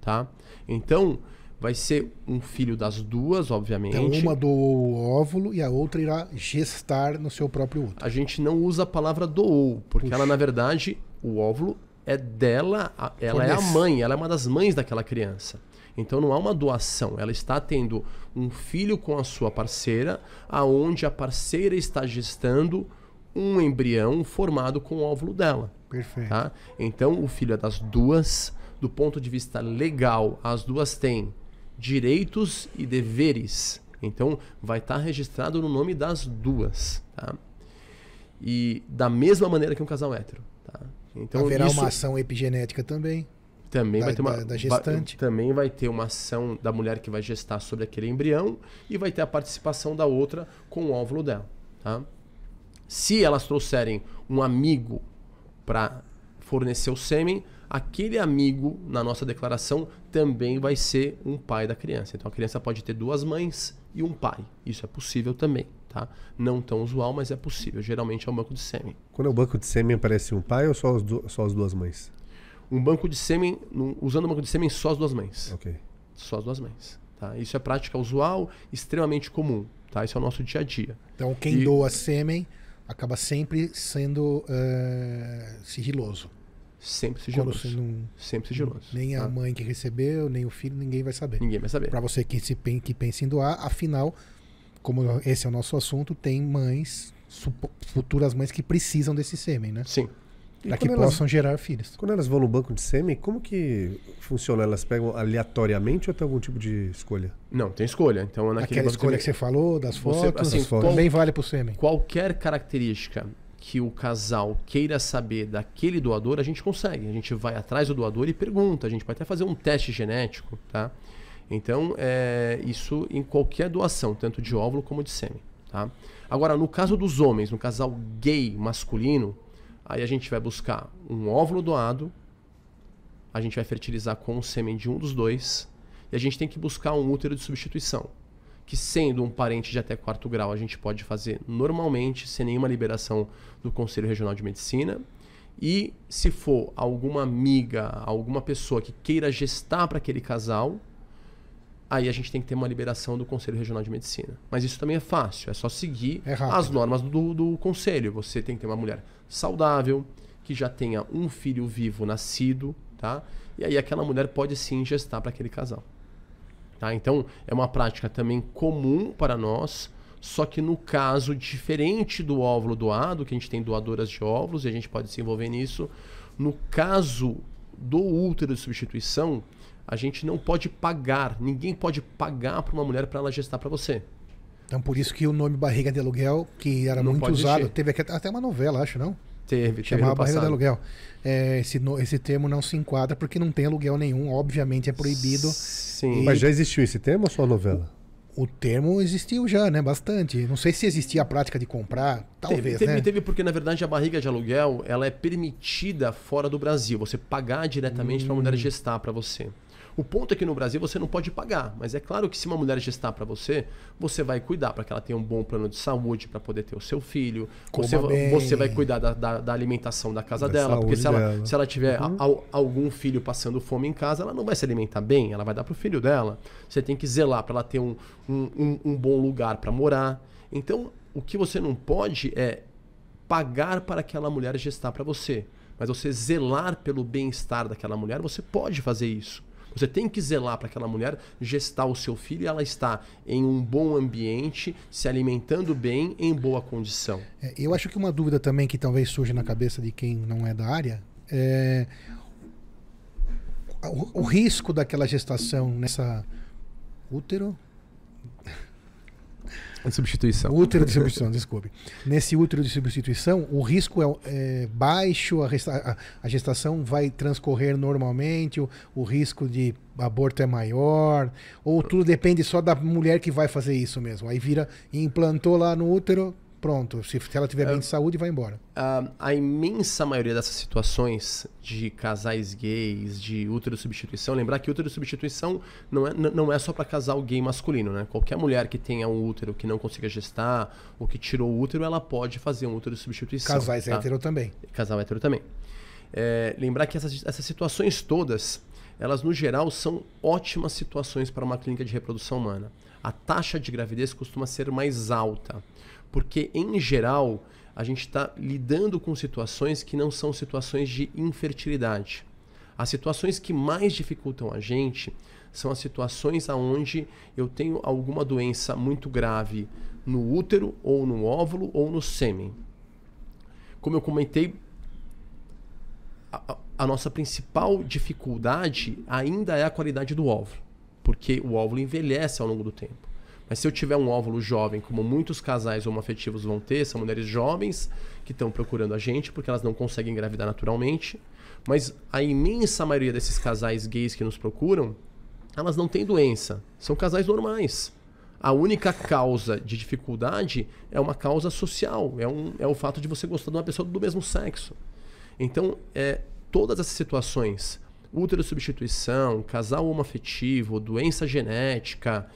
tá? Então, vai ser um filho das duas, obviamente. Então, uma doou o óvulo e a outra irá gestar no seu próprio útero. A gente não usa a palavra doou, porque Puxa. ela, na verdade, o óvulo é dela, ela é a mãe, ela é uma das mães daquela criança. Então não há uma doação, ela está tendo um filho com a sua parceira, aonde a parceira está gestando um embrião formado com o óvulo dela. Perfeito. Tá? Então o filho é das duas, do ponto de vista legal, as duas têm direitos e deveres. Então, vai estar tá registrado no nome das duas. Tá? E da mesma maneira que um casal hétero. Tá? Então, Haverá isso... uma ação epigenética também. Também da, vai ter uma da, da gestante. também vai ter uma ação da mulher que vai gestar sobre aquele embrião e vai ter a participação da outra com o óvulo dela. Tá? Se elas trouxerem um amigo para fornecer o sêmen, aquele amigo na nossa declaração também vai ser um pai da criança. Então a criança pode ter duas mães e um pai. Isso é possível também, tá? Não tão usual, mas é possível. Geralmente é um banco de sêmen. Quando é o um banco de sêmen aparece um pai ou só, as, só as duas mães? Um banco de sêmen, usando o um banco de sêmen só as duas mães. Ok. Só as duas mães. Tá? Isso é prática usual, extremamente comum. Tá? Isso é o nosso dia a dia. Então quem e... doa sêmen acaba sempre sendo uh, sigiloso. Sempre sigiloso. Não, sempre sigiloso. Nem tá? a mãe que recebeu, nem o filho, ninguém vai saber. Ninguém vai saber. Para você que, se, que pensa em doar, afinal, como esse é o nosso assunto, tem mães, futuras mães que precisam desse sêmen, né? Sim. Para que elas, possam gerar filhos. Quando elas vão no banco de sêmen, como que funciona? Elas pegam aleatoriamente ou tem algum tipo de escolha? Não, tem escolha. Então, naquele Aquela escolha que você falou, das fotos, você, assim, das fotos. Qual, também vale para o sêmen. Qualquer característica que o casal queira saber daquele doador, a gente consegue. A gente vai atrás do doador e pergunta. A gente pode até fazer um teste genético, tá? Então, é isso em qualquer doação, tanto de óvulo como de sêmen, tá? Agora, no caso dos homens, no casal gay masculino, aí a gente vai buscar um óvulo doado, a gente vai fertilizar com o sêmen de um dos dois, e a gente tem que buscar um útero de substituição que sendo um parente de até quarto grau a gente pode fazer normalmente sem nenhuma liberação do Conselho Regional de Medicina. E se for alguma amiga, alguma pessoa que queira gestar para aquele casal, aí a gente tem que ter uma liberação do Conselho Regional de Medicina. Mas isso também é fácil, é só seguir é as normas do, do conselho. Você tem que ter uma mulher saudável, que já tenha um filho vivo nascido, tá? E aí aquela mulher pode sim gestar para aquele casal. Tá? Então, é uma prática também comum para nós, só que no caso diferente do óvulo doado, que a gente tem doadoras de óvulos e a gente pode se envolver nisso, no caso do útero de substituição, a gente não pode pagar, ninguém pode pagar para uma mulher para ela gestar para você. Então, por isso que o nome barriga de aluguel, que era não muito usado, existir. teve até uma novela, acho, não? Teve, Chamava teve Barriga de Aluguel é, esse, no, esse termo não se enquadra porque não tem aluguel nenhum, obviamente é proibido. Sim. E... Mas já existiu esse termo ou só a novela? o termo existiu já, né? Bastante. Não sei se existia a prática de comprar, talvez, teve, teve, né? Teve, porque, na verdade, a barriga de aluguel ela é permitida fora do Brasil. Você pagar diretamente hum. para a mulher gestar para você. O ponto é que no Brasil você não pode pagar, mas é claro que se uma mulher gestar para você, você vai cuidar para que ela tenha um bom plano de saúde para poder ter o seu filho. você, você vai cuidar da, da, da alimentação da casa da dela, porque se ela, dela. se ela tiver uhum. a, a, algum filho passando fome em casa, ela não vai se alimentar bem, ela vai dar para o filho dela. Você tem que zelar para ela ter um, um, um bom lugar para morar. Então, o que você não pode é pagar para aquela mulher gestar para você. Mas você zelar pelo bem-estar daquela mulher, você pode fazer isso. Você tem que zelar para aquela mulher gestar o seu filho e ela está em um bom ambiente, se alimentando bem, em boa condição. É, eu acho que uma dúvida também que talvez surge na cabeça de quem não é da área é o, o risco daquela gestação nessa útero substituição. Útero de substituição, desculpe. Nesse útero de substituição, o risco é, é baixo, a, a, gestação vai transcorrer normalmente, o, o, risco de aborto é maior, ou tudo depende só da mulher que vai fazer isso mesmo. Aí vira, implantou lá no útero, pronto. Se, ela tiver bem é. de saúde, vai embora. A, ah, a, imensa maioria dessas situações de casais gays, de útero substituição, lembrar que útero substituição não é, não é só para casal gay masculino, né? Qualquer mulher que tenha um útero que não consiga gestar ou que tirou o útero, ela pode fazer um útero substituição. Casais tá? hétero também. Casal hétero também. É, lembrar que essas, essas situações todas, elas no geral são ótimas situações para uma clínica de reprodução humana. A taxa de gravidez costuma ser mais alta. Porque, em geral, a gente está lidando com situações que não são situações de infertilidade. As situações que mais dificultam a gente são as situações aonde eu tenho alguma doença muito grave no útero ou no óvulo ou no sêmen. Como eu comentei, a, a nossa principal dificuldade ainda é a qualidade do óvulo, porque o óvulo envelhece ao longo do tempo. Mas se eu tiver um óvulo jovem, como muitos casais homoafetivos vão ter, são mulheres jovens que estão procurando a gente porque elas não conseguem engravidar naturalmente. Mas a imensa maioria desses casais gays que nos procuram, elas não têm doença. São casais normais. A única causa de dificuldade é uma causa social, é, um, é o fato de você gostar de uma pessoa do mesmo sexo. Então, é, todas essas situações, útero substituição, casal homoafetivo, doença genética,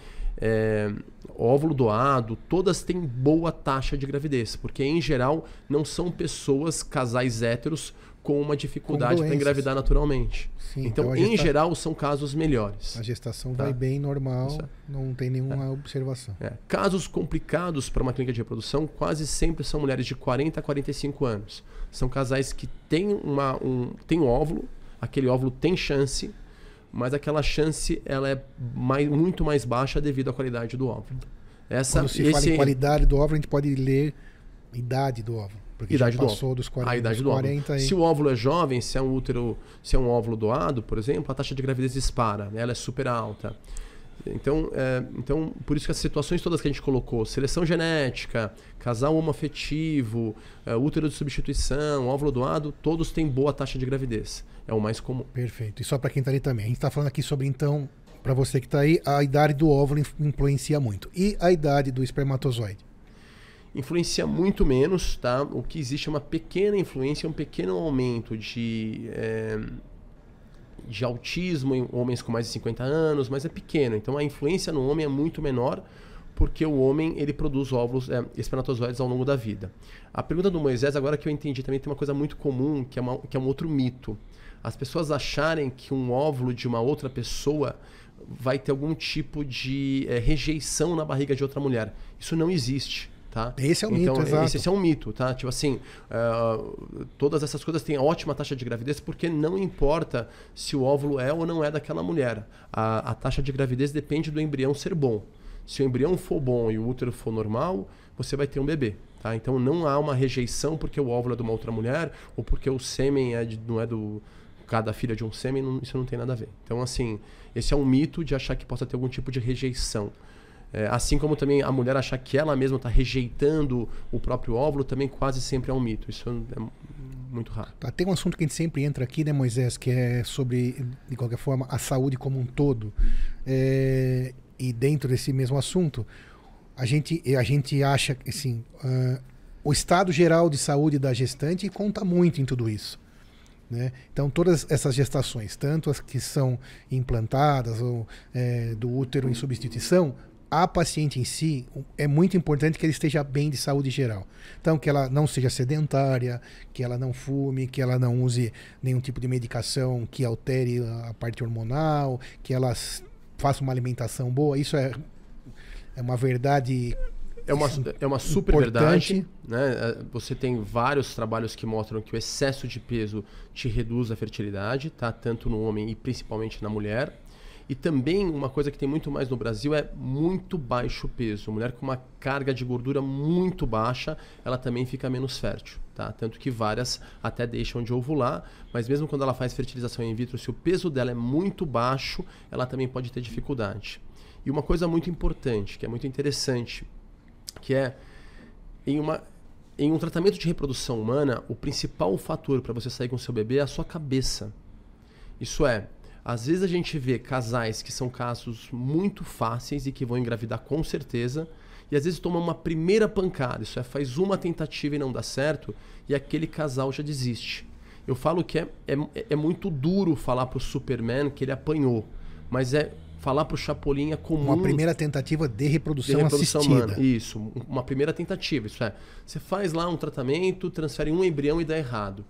é, óvulo doado, todas têm boa taxa de gravidez, porque em geral não são pessoas, casais héteros, com uma dificuldade para engravidar naturalmente. Sim, então, então gesta... em geral, são casos melhores. A gestação tá? vai bem normal, Isso. É. não tem nenhuma é. observação. É. Casos complicados para uma clínica de reprodução quase sempre são mulheres de 40 a 45 anos. São casais que têm, uma, um, têm óvulo, aquele óvulo tem chance, mas aquela chance ela é mais, muito mais baixa devido à qualidade do óvulo. Essa, Quando se esse... fala em qualidade do óvulo, a gente pode ler idade do óvulo. Porque idade já passou do óvulo. dos 40, a idade 40 óvulo. E... Se o óvulo é jovem, se é um útero, se é um óvulo doado, por exemplo, a taxa de gravidez dispara, né? ela é super alta. Então, é, então, por isso que as situações todas que a gente colocou, seleção genética, casal homoafetivo, é, útero de substituição, óvulo doado, todos têm boa taxa de gravidez. É o mais comum. Perfeito. E só para quem está ali também, a gente está falando aqui sobre, então, para você que está aí, a idade do óvulo influencia muito. E a idade do espermatozoide? influencia muito menos, tá? O que existe é uma pequena influência, um pequeno aumento de é, de autismo em homens com mais de 50 anos, mas é pequeno. Então a influência no homem é muito menor porque o homem ele produz óvulos é, espermatozoides ao longo da vida. A pergunta do Moisés, agora que eu entendi, também tem uma coisa muito comum, que é, uma, que é um outro mito. As pessoas acharem que um óvulo de uma outra pessoa vai ter algum tipo de é, rejeição na barriga de outra mulher. Isso não existe. Tá? Esse é um então, mito, é, exato. Esse, esse é um mito, tá? Tipo assim, uh, todas essas coisas têm ótima taxa de gravidez porque não importa se o óvulo é ou não é daquela mulher. A, a taxa de gravidez depende do embrião ser bom. Se o embrião for bom e o útero for normal, você vai ter um bebê. Tá? Então não há uma rejeição porque o óvulo é de uma outra mulher ou porque o sêmen é de, não é do cada filha é de um sêmen, não, isso não tem nada a ver. Então, assim, esse é um mito de achar que possa ter algum tipo de rejeição. É, assim como também a mulher achar que ela mesma está rejeitando o próprio óvulo, também quase sempre é um mito. Isso é muito raro. Tá, tem um assunto que a gente sempre entra aqui, né, Moisés, que é sobre, de qualquer forma, a saúde como um todo. É, e dentro desse mesmo assunto, a gente, a gente acha que assim, uh, o estado geral de saúde da gestante conta muito em tudo isso. Né? Então, todas essas gestações, tanto as que são implantadas ou é, do útero em substituição, a paciente em si, é muito importante que ela esteja bem de saúde geral. Então, que ela não seja sedentária, que ela não fume, que ela não use nenhum tipo de medicação que altere a parte hormonal, que ela faça uma alimentação boa. Isso é, é uma verdade. É uma, é uma super importante. verdade. Né? É, você tem vários trabalhos que mostram que o excesso de peso te reduz a fertilidade, tá? tanto no homem e principalmente na mulher. E também uma coisa que tem muito mais no Brasil é muito baixo peso. Mulher com uma carga de gordura muito baixa, ela também fica menos fértil. Tá? Tanto que várias até deixam de ovular, mas mesmo quando ela faz fertilização in vitro, se o peso dela é muito baixo, ela também pode ter dificuldade. E uma coisa muito importante, que é muito interessante, que é em uma em um tratamento de reprodução humana, o principal fator para você sair com seu bebê é a sua cabeça. Isso é, às vezes a gente vê casais que são casos muito fáceis e que vão engravidar com certeza, e às vezes toma uma primeira pancada, isso é, faz uma tentativa e não dá certo, e aquele casal já desiste. Eu falo que é, é, é muito duro falar pro Superman que ele apanhou, mas é falar pro Chapolin é comum. Uma primeira tentativa de reprodução, de reprodução assistida. Humana. Isso, uma primeira tentativa, isso é. Você faz lá um tratamento, transfere um embrião e dá errado.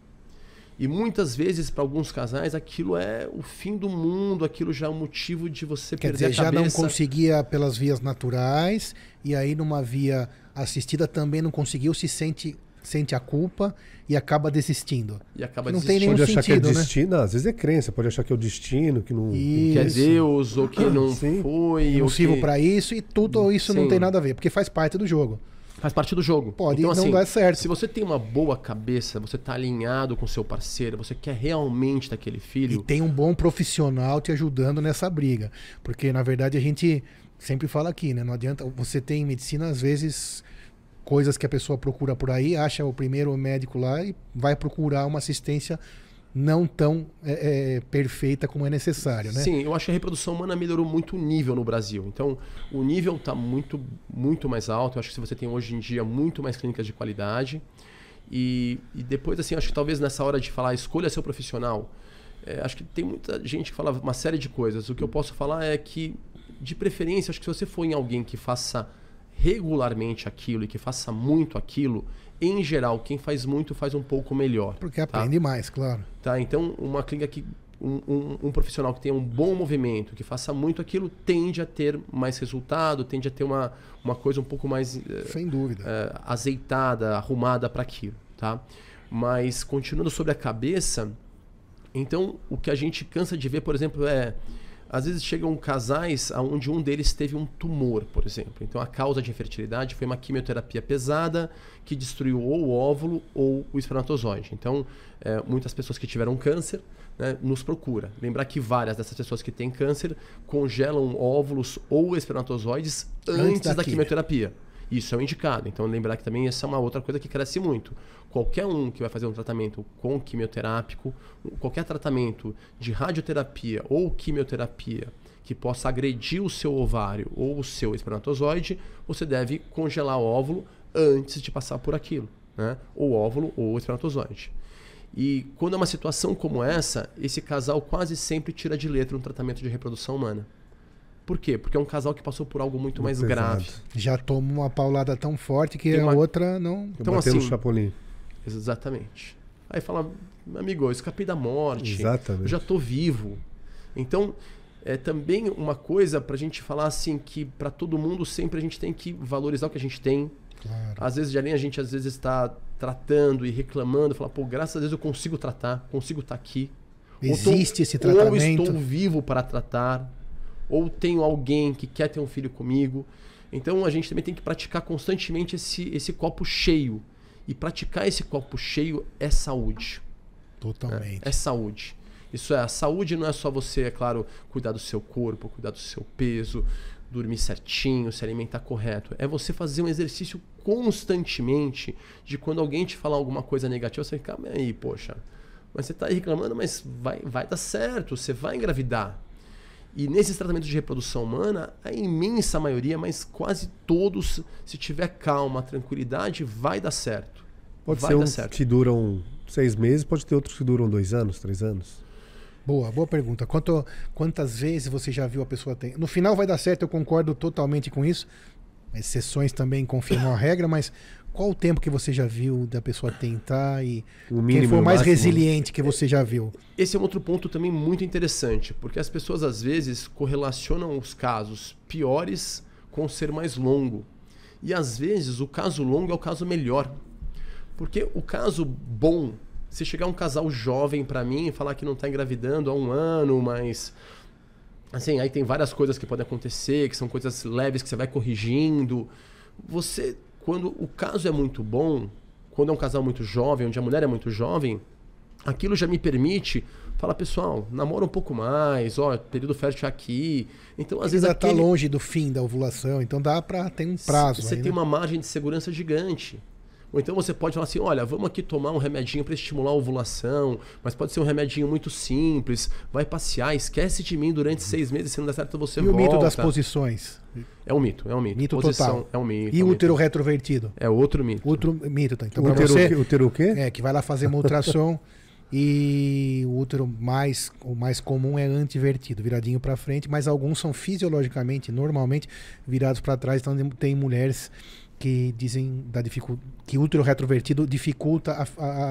E muitas vezes, para alguns casais, aquilo é o fim do mundo, aquilo já é o um motivo de você Quer perder dizer, a cabeça. já não conseguia pelas vias naturais, e aí numa via assistida também não conseguiu, se sente sente a culpa e acaba desistindo. E acaba não desistindo. Tem nenhum pode achar sentido, que é né? destino, às vezes é crença, pode achar que é o destino, que não isso. que é Deus ou que ah, não Sim. foi, eu não sirvo que... para isso e tudo isso Sim. não tem nada a ver, porque faz parte do jogo. Faz parte do jogo. Pode então, não assim, dar certo. Se você tem uma boa cabeça, você tá alinhado com seu parceiro, você quer realmente daquele filho. E tem um bom profissional te ajudando nessa briga. Porque, na verdade, a gente sempre fala aqui, né? Não adianta. Você tem medicina, às vezes, coisas que a pessoa procura por aí, acha o primeiro médico lá e vai procurar uma assistência não tão é, é, perfeita como é necessário, né? Sim, eu acho que a reprodução humana melhorou muito o nível no Brasil. Então, o nível está muito, muito mais alto. Eu acho que você tem hoje em dia muito mais clínicas de qualidade. E, e depois, assim, acho que talvez nessa hora de falar escolha seu profissional, é, acho que tem muita gente que fala uma série de coisas. O que eu posso falar é que, de preferência, acho que se você for em alguém que faça regularmente aquilo e que faça muito aquilo, em geral, quem faz muito faz um pouco melhor. Porque tá? aprende tá? mais, claro. Tá, então uma clínica que. Um, um, um, profissional que tenha um bom movimento, que faça muito aquilo, tende a ter mais resultado, tende a ter uma, uma coisa um pouco mais. Eh, Sem dúvida. Uh, azeitada, arrumada para aquilo, tá? Mas, continuando sobre a cabeça, então o que a gente cansa de ver, por exemplo, é às vezes chegam casais onde um deles teve um tumor, por exemplo. Então a causa de infertilidade foi uma quimioterapia pesada que destruiu ou o óvulo ou o espermatozoide. Então é, muitas pessoas que tiveram câncer né, nos procura. Lembrar que várias dessas pessoas que têm câncer congelam óvulos ou espermatozoides antes, antes da, da quimioterapia. Isso é um indicado. Então, lembrar que também essa é uma outra coisa que cresce muito. Qualquer um que vai fazer um tratamento com quimioterápico, qualquer tratamento de radioterapia ou quimioterapia que possa agredir o seu ovário ou o seu espermatozoide, você deve congelar o óvulo antes de passar por aquilo, né? Ou óvulo ou espermatozoide. E quando é uma situação como essa, esse casal quase sempre tira de letra um tratamento de reprodução humana. Por quê? Porque é um casal que passou por algo muito, mais grave. Já toma uma paulada tão forte que uma... a outra não. Então, assim, no chapolim. Exatamente. Aí fala, amigo, eu escapei da morte. Exatamente. Eu já tô vivo. Então, é também uma coisa para a gente falar assim que para todo mundo sempre a gente tem que valorizar o que a gente tem. Claro. Às vezes já nem a gente às vezes está tratando e reclamando, falar, pô, graças a Deus eu consigo tratar, consigo estar tá aqui. Existe tô, esse tratamento. Ou estou vivo para tratar ou tenho alguém que quer ter um filho comigo. Então a gente também tem que praticar constantemente esse, esse copo cheio. E praticar esse copo cheio é saúde. Totalmente. É, é saúde. Isso é, a saúde não é só você, é claro, cuidar do seu corpo, cuidar do seu peso, dormir certinho, se alimentar correto. É você fazer um exercício constantemente de quando alguém te falar alguma coisa negativa, você fica, aí, poxa, mas você está reclamando, mas vai, vai dar certo, você vai engravidar. E nesses tratamentos de reprodução humana, a imensa maioria, mas quase todos, se tiver calma, tranquilidade, vai dar certo. Pode vai ser uns um que duram seis meses, pode ter outros que duram dois anos, três anos. Boa, boa pergunta. Quanto, quantas vezes você já viu a pessoa ter? No final vai dar certo, eu concordo totalmente com isso. Exceções também confirmam a regra, mas qual o tempo que você já viu da pessoa tentar e o mínimo, quem foi o mais máximo. resiliente que você já viu? Esse é um outro ponto também muito interessante, porque as pessoas às vezes correlacionam os casos piores com ser mais longo. E às vezes o caso longo é o caso melhor. Porque o caso bom, se chegar um casal jovem para mim e falar que não tá engravidando há um ano, mas assim, aí tem várias coisas que podem acontecer, que são coisas leves que você vai corrigindo. Você quando o caso é muito bom, quando é um casal muito jovem, onde a mulher é muito jovem, aquilo já me permite falar, pessoal, namora um pouco mais, ó, período fértil aqui. Então, às Ele vezes. Ainda tá aquele... tá longe do fim da ovulação, então dá para. Tem um prazo. Você aí, tem né? uma margem de segurança gigante. Ou então você pode falar assim: olha, vamos aqui tomar um remedinho para estimular a ovulação, mas pode ser um remedinho muito simples. Vai passear, esquece de mim durante seis meses, se não der certo, você e volta. E o mito das posições? É um mito, é um mito. Mito Posição total. É um mito. E é um útero mito. retrovertido? É outro mito. Outro mito, tá? Então, útero, você, útero o quê? É, que vai lá fazer uma ultrassom e o útero mais, o mais comum é antivertido, viradinho para frente, mas alguns são fisiologicamente, normalmente, virados para trás. Então, tem mulheres que dizem da dificu... que útero retrovertido dificulta a,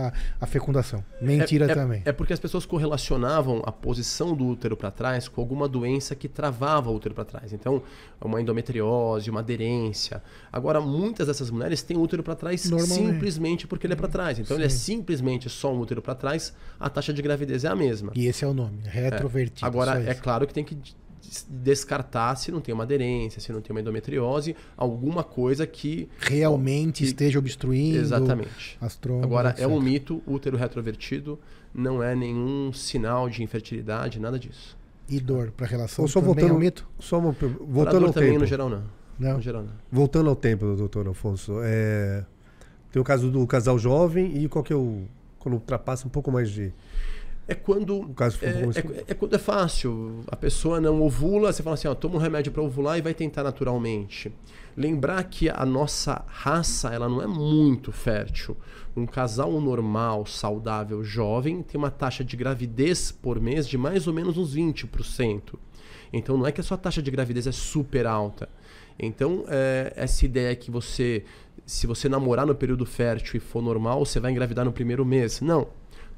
a, a fecundação. Mentira é, é, também. É porque as pessoas correlacionavam a posição do útero para trás com alguma doença que travava o útero para trás. Então, uma endometriose, uma aderência. Agora, muitas dessas mulheres têm útero para trás simplesmente porque ele é para hum, trás. Então, Sim. ele é simplesmente só um útero para trás, a taxa de gravidez é a mesma. E esse é o nome, é. retrovertido. É. Agora, é claro que tem que descartar se não tem uma aderência, se não tem uma endometriose, alguma coisa que realmente que, esteja obstruindo. Exatamente. As trombas, Agora etc. é um mito, útero retrovertido não é nenhum sinal de infertilidade, nada disso. E dor para relação. Ou só voltando ao é um mito, só voltando ao também tempo. no geral não. Não. No geral não. Voltando ao tempo, doutor Alfonso, é... tem o caso do casal jovem e qual que é o quando ultrapassa um pouco mais de é quando. O caso é, é, é, quando é fácil. A pessoa não ovula, você fala assim, ó, toma um remédio para ovular e vai tentar naturalmente. Lembrar que a nossa raça ela não é muito fértil. Um casal normal, saudável, jovem, tem uma taxa de gravidez por mês de mais ou menos uns 20%. Então não é que a sua taxa de gravidez é super alta. Então, é, essa ideia que você, se você namorar no período fértil e for normal, você vai engravidar no primeiro mês. Não,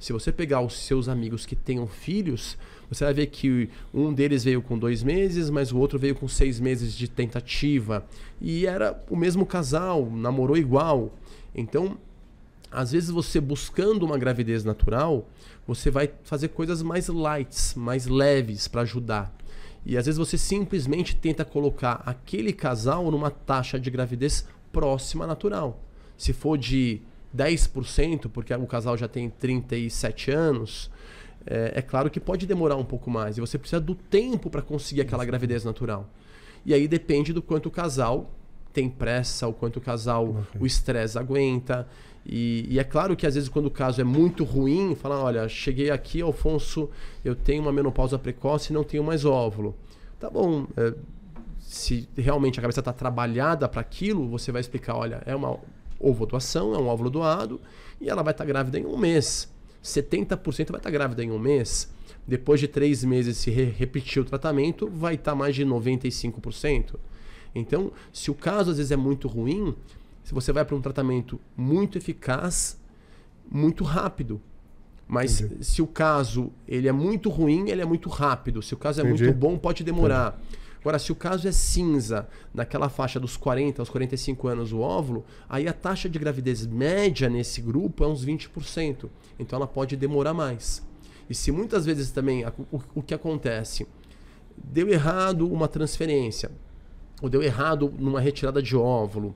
se você pegar os seus amigos que tenham filhos, você vai ver que um deles veio com dois meses, mas o outro veio com seis meses de tentativa. E era o mesmo casal, namorou igual. Então, às vezes você buscando uma gravidez natural, você vai fazer coisas mais light, mais leves para ajudar. E às vezes você simplesmente tenta colocar aquele casal numa taxa de gravidez próxima à natural. Se for de 10%, porque o casal já tem 37 anos, é, é claro que pode demorar um pouco mais. E você precisa do tempo para conseguir aquela gravidez natural. E aí depende do quanto o casal tem pressa, o quanto o casal, okay. o estresse aguenta. E, e, é claro que às vezes quando o caso é muito ruim, fala, olha, cheguei aqui, Alfonso, eu tenho uma menopausa precoce e não tenho mais óvulo. Tá bom, é, se realmente a cabeça está trabalhada para aquilo, você vai explicar, olha, é uma ovo doação, é um óvulo doado, e ela vai estar tá grávida em um mês. 70% vai estar tá grávida em um mês. Depois de três meses, se re repetir o tratamento, vai estar tá mais de 95%. Então, se o caso às vezes é muito ruim, se você vai para um tratamento muito eficaz, muito rápido. Mas Entendi. se o caso ele é muito ruim, ele é muito rápido. Se o caso é Entendi. muito bom, pode demorar. Entendi. Agora, se o caso é cinza, naquela faixa dos 40 aos 45 anos o óvulo, aí a taxa de gravidez média nesse grupo é uns 20%. Então ela pode demorar mais. E se muitas vezes também o, o que acontece? Deu errado uma transferência, ou deu errado numa retirada de óvulo.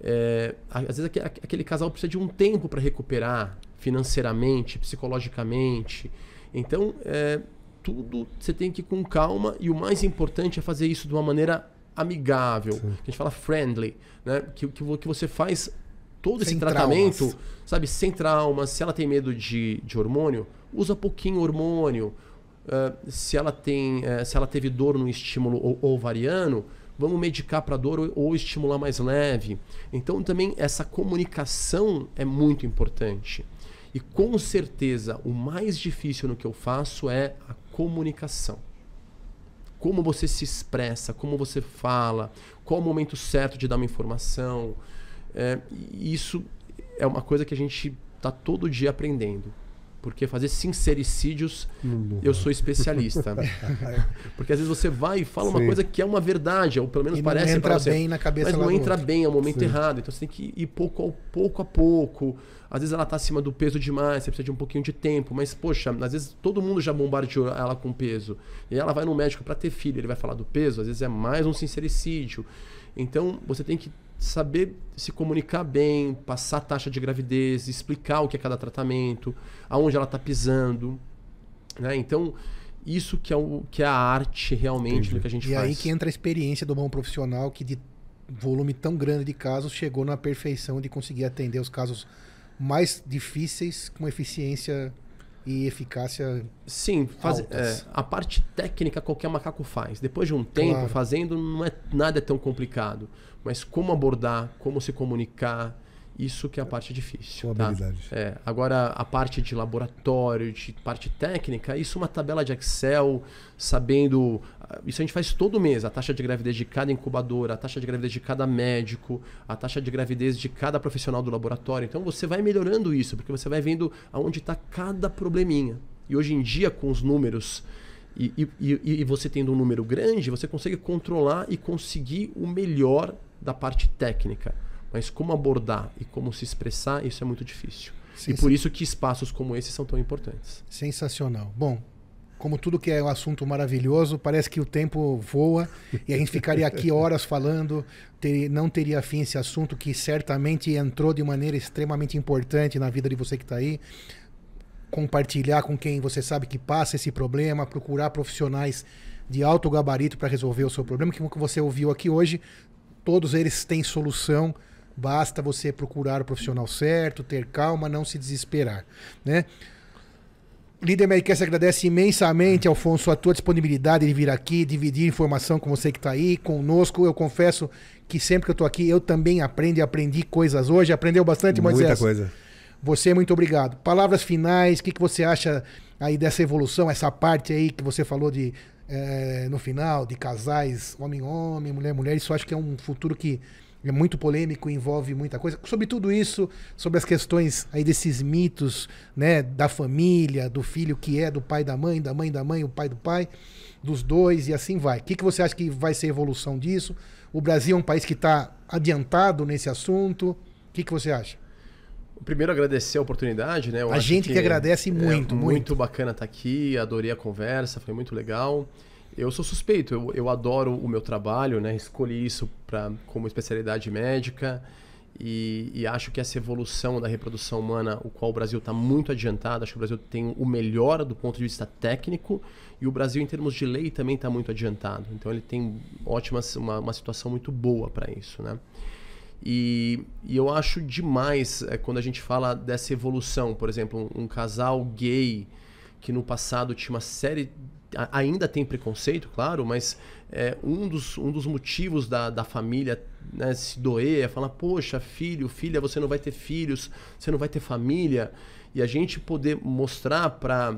É, às vezes aquele casal precisa de um tempo para recuperar financeiramente, psicologicamente. Então, é, tudo você tem que ir com calma e o mais importante é fazer isso de uma maneira amigável, que a gente fala friendly, né? Que, que, que você faz todo sem esse tratamento, traumas. sabe, sem traumas. Se ela tem medo de, de hormônio, usa pouquinho hormônio. Uh, se ela tem, uh, se ela teve dor no estímulo ovariano, vamos medicar para dor ou, ou estimular mais leve. Então também essa comunicação é muito importante. E com certeza o mais difícil no que eu faço é a comunicação. Como você se expressa, como você fala, qual o momento certo de dar uma informação. É, isso é uma coisa que a gente está todo dia aprendendo. Porque fazer sincericídios, eu sou especialista. porque às vezes você vai e fala Sim. uma coisa que é uma verdade, ou pelo menos e parece para você. bem na cabeça Mas não entra outro. bem, é o momento Sim. errado. Então você tem que ir pouco, a pouco a pouco. Às vezes ela está acima do peso demais, você precisa de um pouquinho de tempo. Mas, poxa, às vezes todo mundo já bombardeou ela com peso. E ela vai no médico para ter filho, ele vai falar do peso, às vezes é mais um sincericídio. Então você tem que saber se comunicar bem, passar a taxa de gravidez, explicar o que é cada tratamento, aonde ela está pisando. Né? Então, isso que é, o, que é a arte realmente Entendi. do que a gente e faz. E aí que entra a experiência do bom profissional que de volume tão grande de casos chegou na perfeição de conseguir atender os casos mais difíceis com eficiência e eficácia. Sim, faz, é, a parte técnica qualquer macaco faz. Depois de um tempo claro. fazendo, não é nada é tão complicado. Mas como abordar, como se comunicar, isso que é a parte difícil. Tá? É, agora, a parte de laboratório, de parte técnica, isso é uma tabela de Excel, sabendo. Ah, isso a gente faz todo mês, a taxa de gravidez de cada incubadora, a taxa de gravidez de cada médico, a taxa de gravidez de cada profissional do laboratório. Então você vai melhorando isso, porque você vai vendo aonde está cada probleminha. E hoje em dia, com os números. E, e, e você tendo um número grande, você consegue controlar e conseguir o melhor da parte técnica, mas como abordar e como se expressar, isso é muito difícil. E por isso que espaços como esse são tão importantes. Sensacional. Bom, como tudo que é um assunto maravilhoso, parece que o tempo voa e a gente ficaria aqui horas falando, ter, não teria fim esse assunto que certamente entrou de maneira extremamente importante na vida de você que está aí. Compartilhar com quem você sabe que passa esse problema, procurar profissionais de alto gabarito para resolver o seu problema, que o que você ouviu aqui hoje Todos eles têm solução. Basta você procurar o profissional certo, ter calma, não se desesperar, né? Líder Mercast agradece imensamente, Alfonso, a tua disponibilidade de vir aqui, dividir informação com você que está aí, conosco. Eu confesso que sempre que eu estou aqui, eu também aprendo e aprendi coisas hoje. Aprendeu bastante, Moisés? Muita coisa. Você, muito obrigado. Palavras finais, o que, que você acha aí dessa evolução, essa parte aí que você falou de é, no final, de casais, homem-homem, mulher-mulher. Isso acho que é um futuro que é muito polêmico, envolve muita coisa. Sobre tudo isso, sobre as questões aí desses mitos, né, da família, do filho que é do pai da mãe, da mãe da mãe, o pai do pai, dos dois e assim vai. O que, que você acha que vai ser a evolução disso? O Brasil é um país que está adiantado nesse assunto. O que, que você acha? Primeiro, agradecer a oportunidade, né? Eu a gente que, que, agradece é muito, muito. Muito bacana estar tá aqui, adorei a conversa, foi muito legal. Eu sou suspeito, eu, eu adoro o meu trabalho, né? Escolhi isso pra, como especialidade médica e, e acho que essa evolução da reprodução humana, o qual o Brasil está muito adiantado, acho que o Brasil tem o melhor do ponto de vista técnico e o Brasil, em termos de lei, também está muito adiantado. Então, ele tem ótimas, uma, uma situação muito boa para isso, né? E, e, eu acho demais é, quando a gente fala dessa evolução. Por exemplo, um, um, casal gay que no passado tinha uma série. A, ainda tem preconceito, claro, mas é, um, dos, um dos motivos da, da família né, se doer é falar: poxa, filho, filha, você não vai ter filhos, você não vai ter família. E a gente poder mostrar para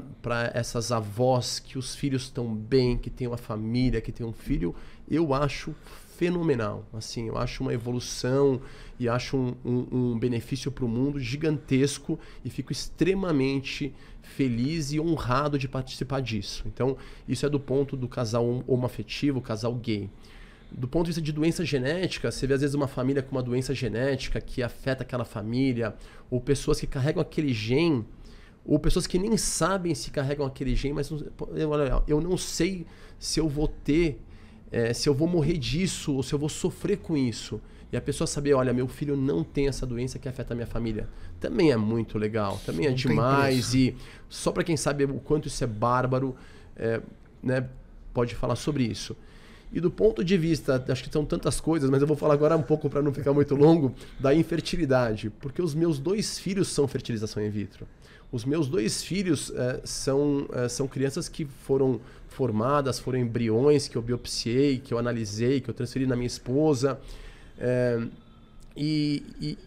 essas avós que os filhos estão bem, que tem uma família, que tem um filho, eu acho fenomenal. Assim, eu acho uma evolução e acho um, um, um benefício para o mundo gigantesco e fico extremamente feliz e honrado de participar disso. Então, isso é do ponto do casal homoafetivo, casal gay. Do ponto de vista de doença genética, você vê às vezes uma família com uma doença genética que afeta aquela família, ou pessoas que carregam aquele gene, ou pessoas que nem sabem se carregam aquele gene, mas olha, eu não sei se eu vou ter é, se eu vou morrer disso ou se eu vou sofrer com isso. E a pessoa saber, olha, meu filho não tem essa doença que afeta a minha família. Também é muito legal, também é não demais. E só para quem sabe o quanto isso é bárbaro, é, né, pode falar sobre isso. E do ponto de vista, acho que são tantas coisas, mas eu vou falar agora um pouco para não ficar muito longo, da infertilidade. Porque os meus dois filhos são fertilização in vitro. Os meus dois filhos é, são, é, são crianças que foram formadas foram embriões que eu biopsiei, que eu analisei, que eu transferi na minha esposa. É, e,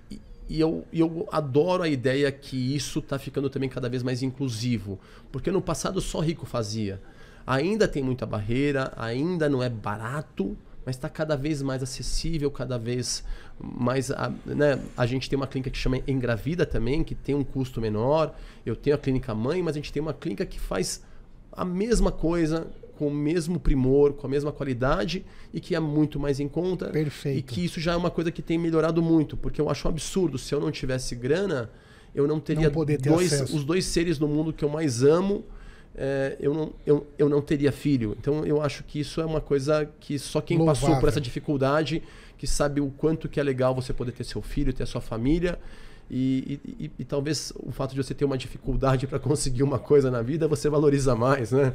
e, e eu, eu adoro a ideia que isso está ficando também cada vez mais inclusivo. Porque no passado só rico fazia. Ainda tem muita barreira, ainda não é barato, mas está cada vez mais acessível, cada vez mais. Né? A gente tem uma clínica que chama Engravida também, que tem um custo menor. Eu tenho a clínica mãe, mas a gente tem uma clínica que faz a mesma coisa, com o mesmo primor, com a mesma qualidade e que é muito mais em conta. Perfeito. E que isso já é uma coisa que tem melhorado muito, porque eu acho um absurdo. Se eu não tivesse grana, eu não teria não ter dois, os dois seres no mundo que eu mais amo. É, eu, não, eu, eu não teria filho. Então eu acho que isso é uma coisa que só quem Louvável. passou por essa dificuldade, que sabe o quanto que é legal você poder ter seu filho, ter a sua família e, e, e, e, talvez o fato de você ter uma dificuldade para conseguir uma coisa na vida, você valoriza mais, né?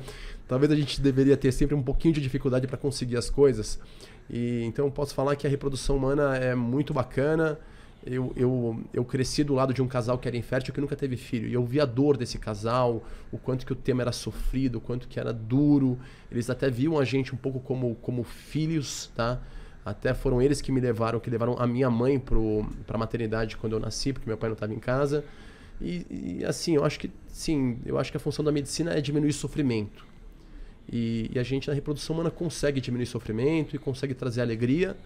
Talvez a gente deveria ter sempre um pouquinho de dificuldade para conseguir as coisas. E, então posso falar que a reprodução humana é muito bacana. Eu, eu, eu cresci do lado de um casal que era infértil, que nunca teve filho. E eu vi a dor desse casal, o quanto que o tema era sofrido, o quanto que era duro. Eles até viam a gente um pouco como, como filhos, tá? Até foram eles que me levaram, que levaram a minha mãe para a maternidade quando eu nasci, porque meu pai não estava em casa. E, e, assim, eu acho que sim, eu acho que a função da medicina é diminuir sofrimento. E, e, a gente na reprodução humana consegue diminuir sofrimento e consegue trazer alegria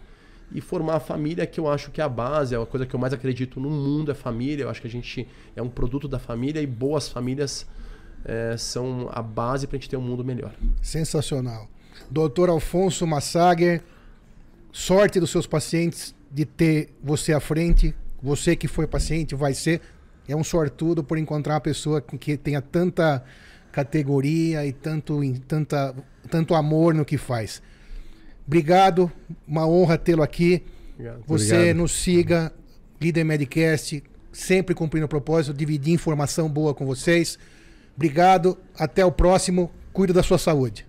e formar a família que eu acho que é a base, é a coisa que eu mais acredito no mundo, é família. Eu acho que a gente é um produto da família e boas famílias é, são a base para a gente ter um mundo melhor. Sensacional. Doutor Alfonso Massager, sorte dos seus pacientes de ter você à frente. Você que foi paciente vai ser. É um sortudo por encontrar uma pessoa que tenha tanta categoria e tanto, tanta, tanto amor no que faz. Obrigado, uma honra tê-lo aqui. Obrigado. Você Obrigado. nos siga, Líder Medcast, sempre cumprindo o propósito, dividir informação boa com vocês. Obrigado, até o próximo. Cuida da sua saúde.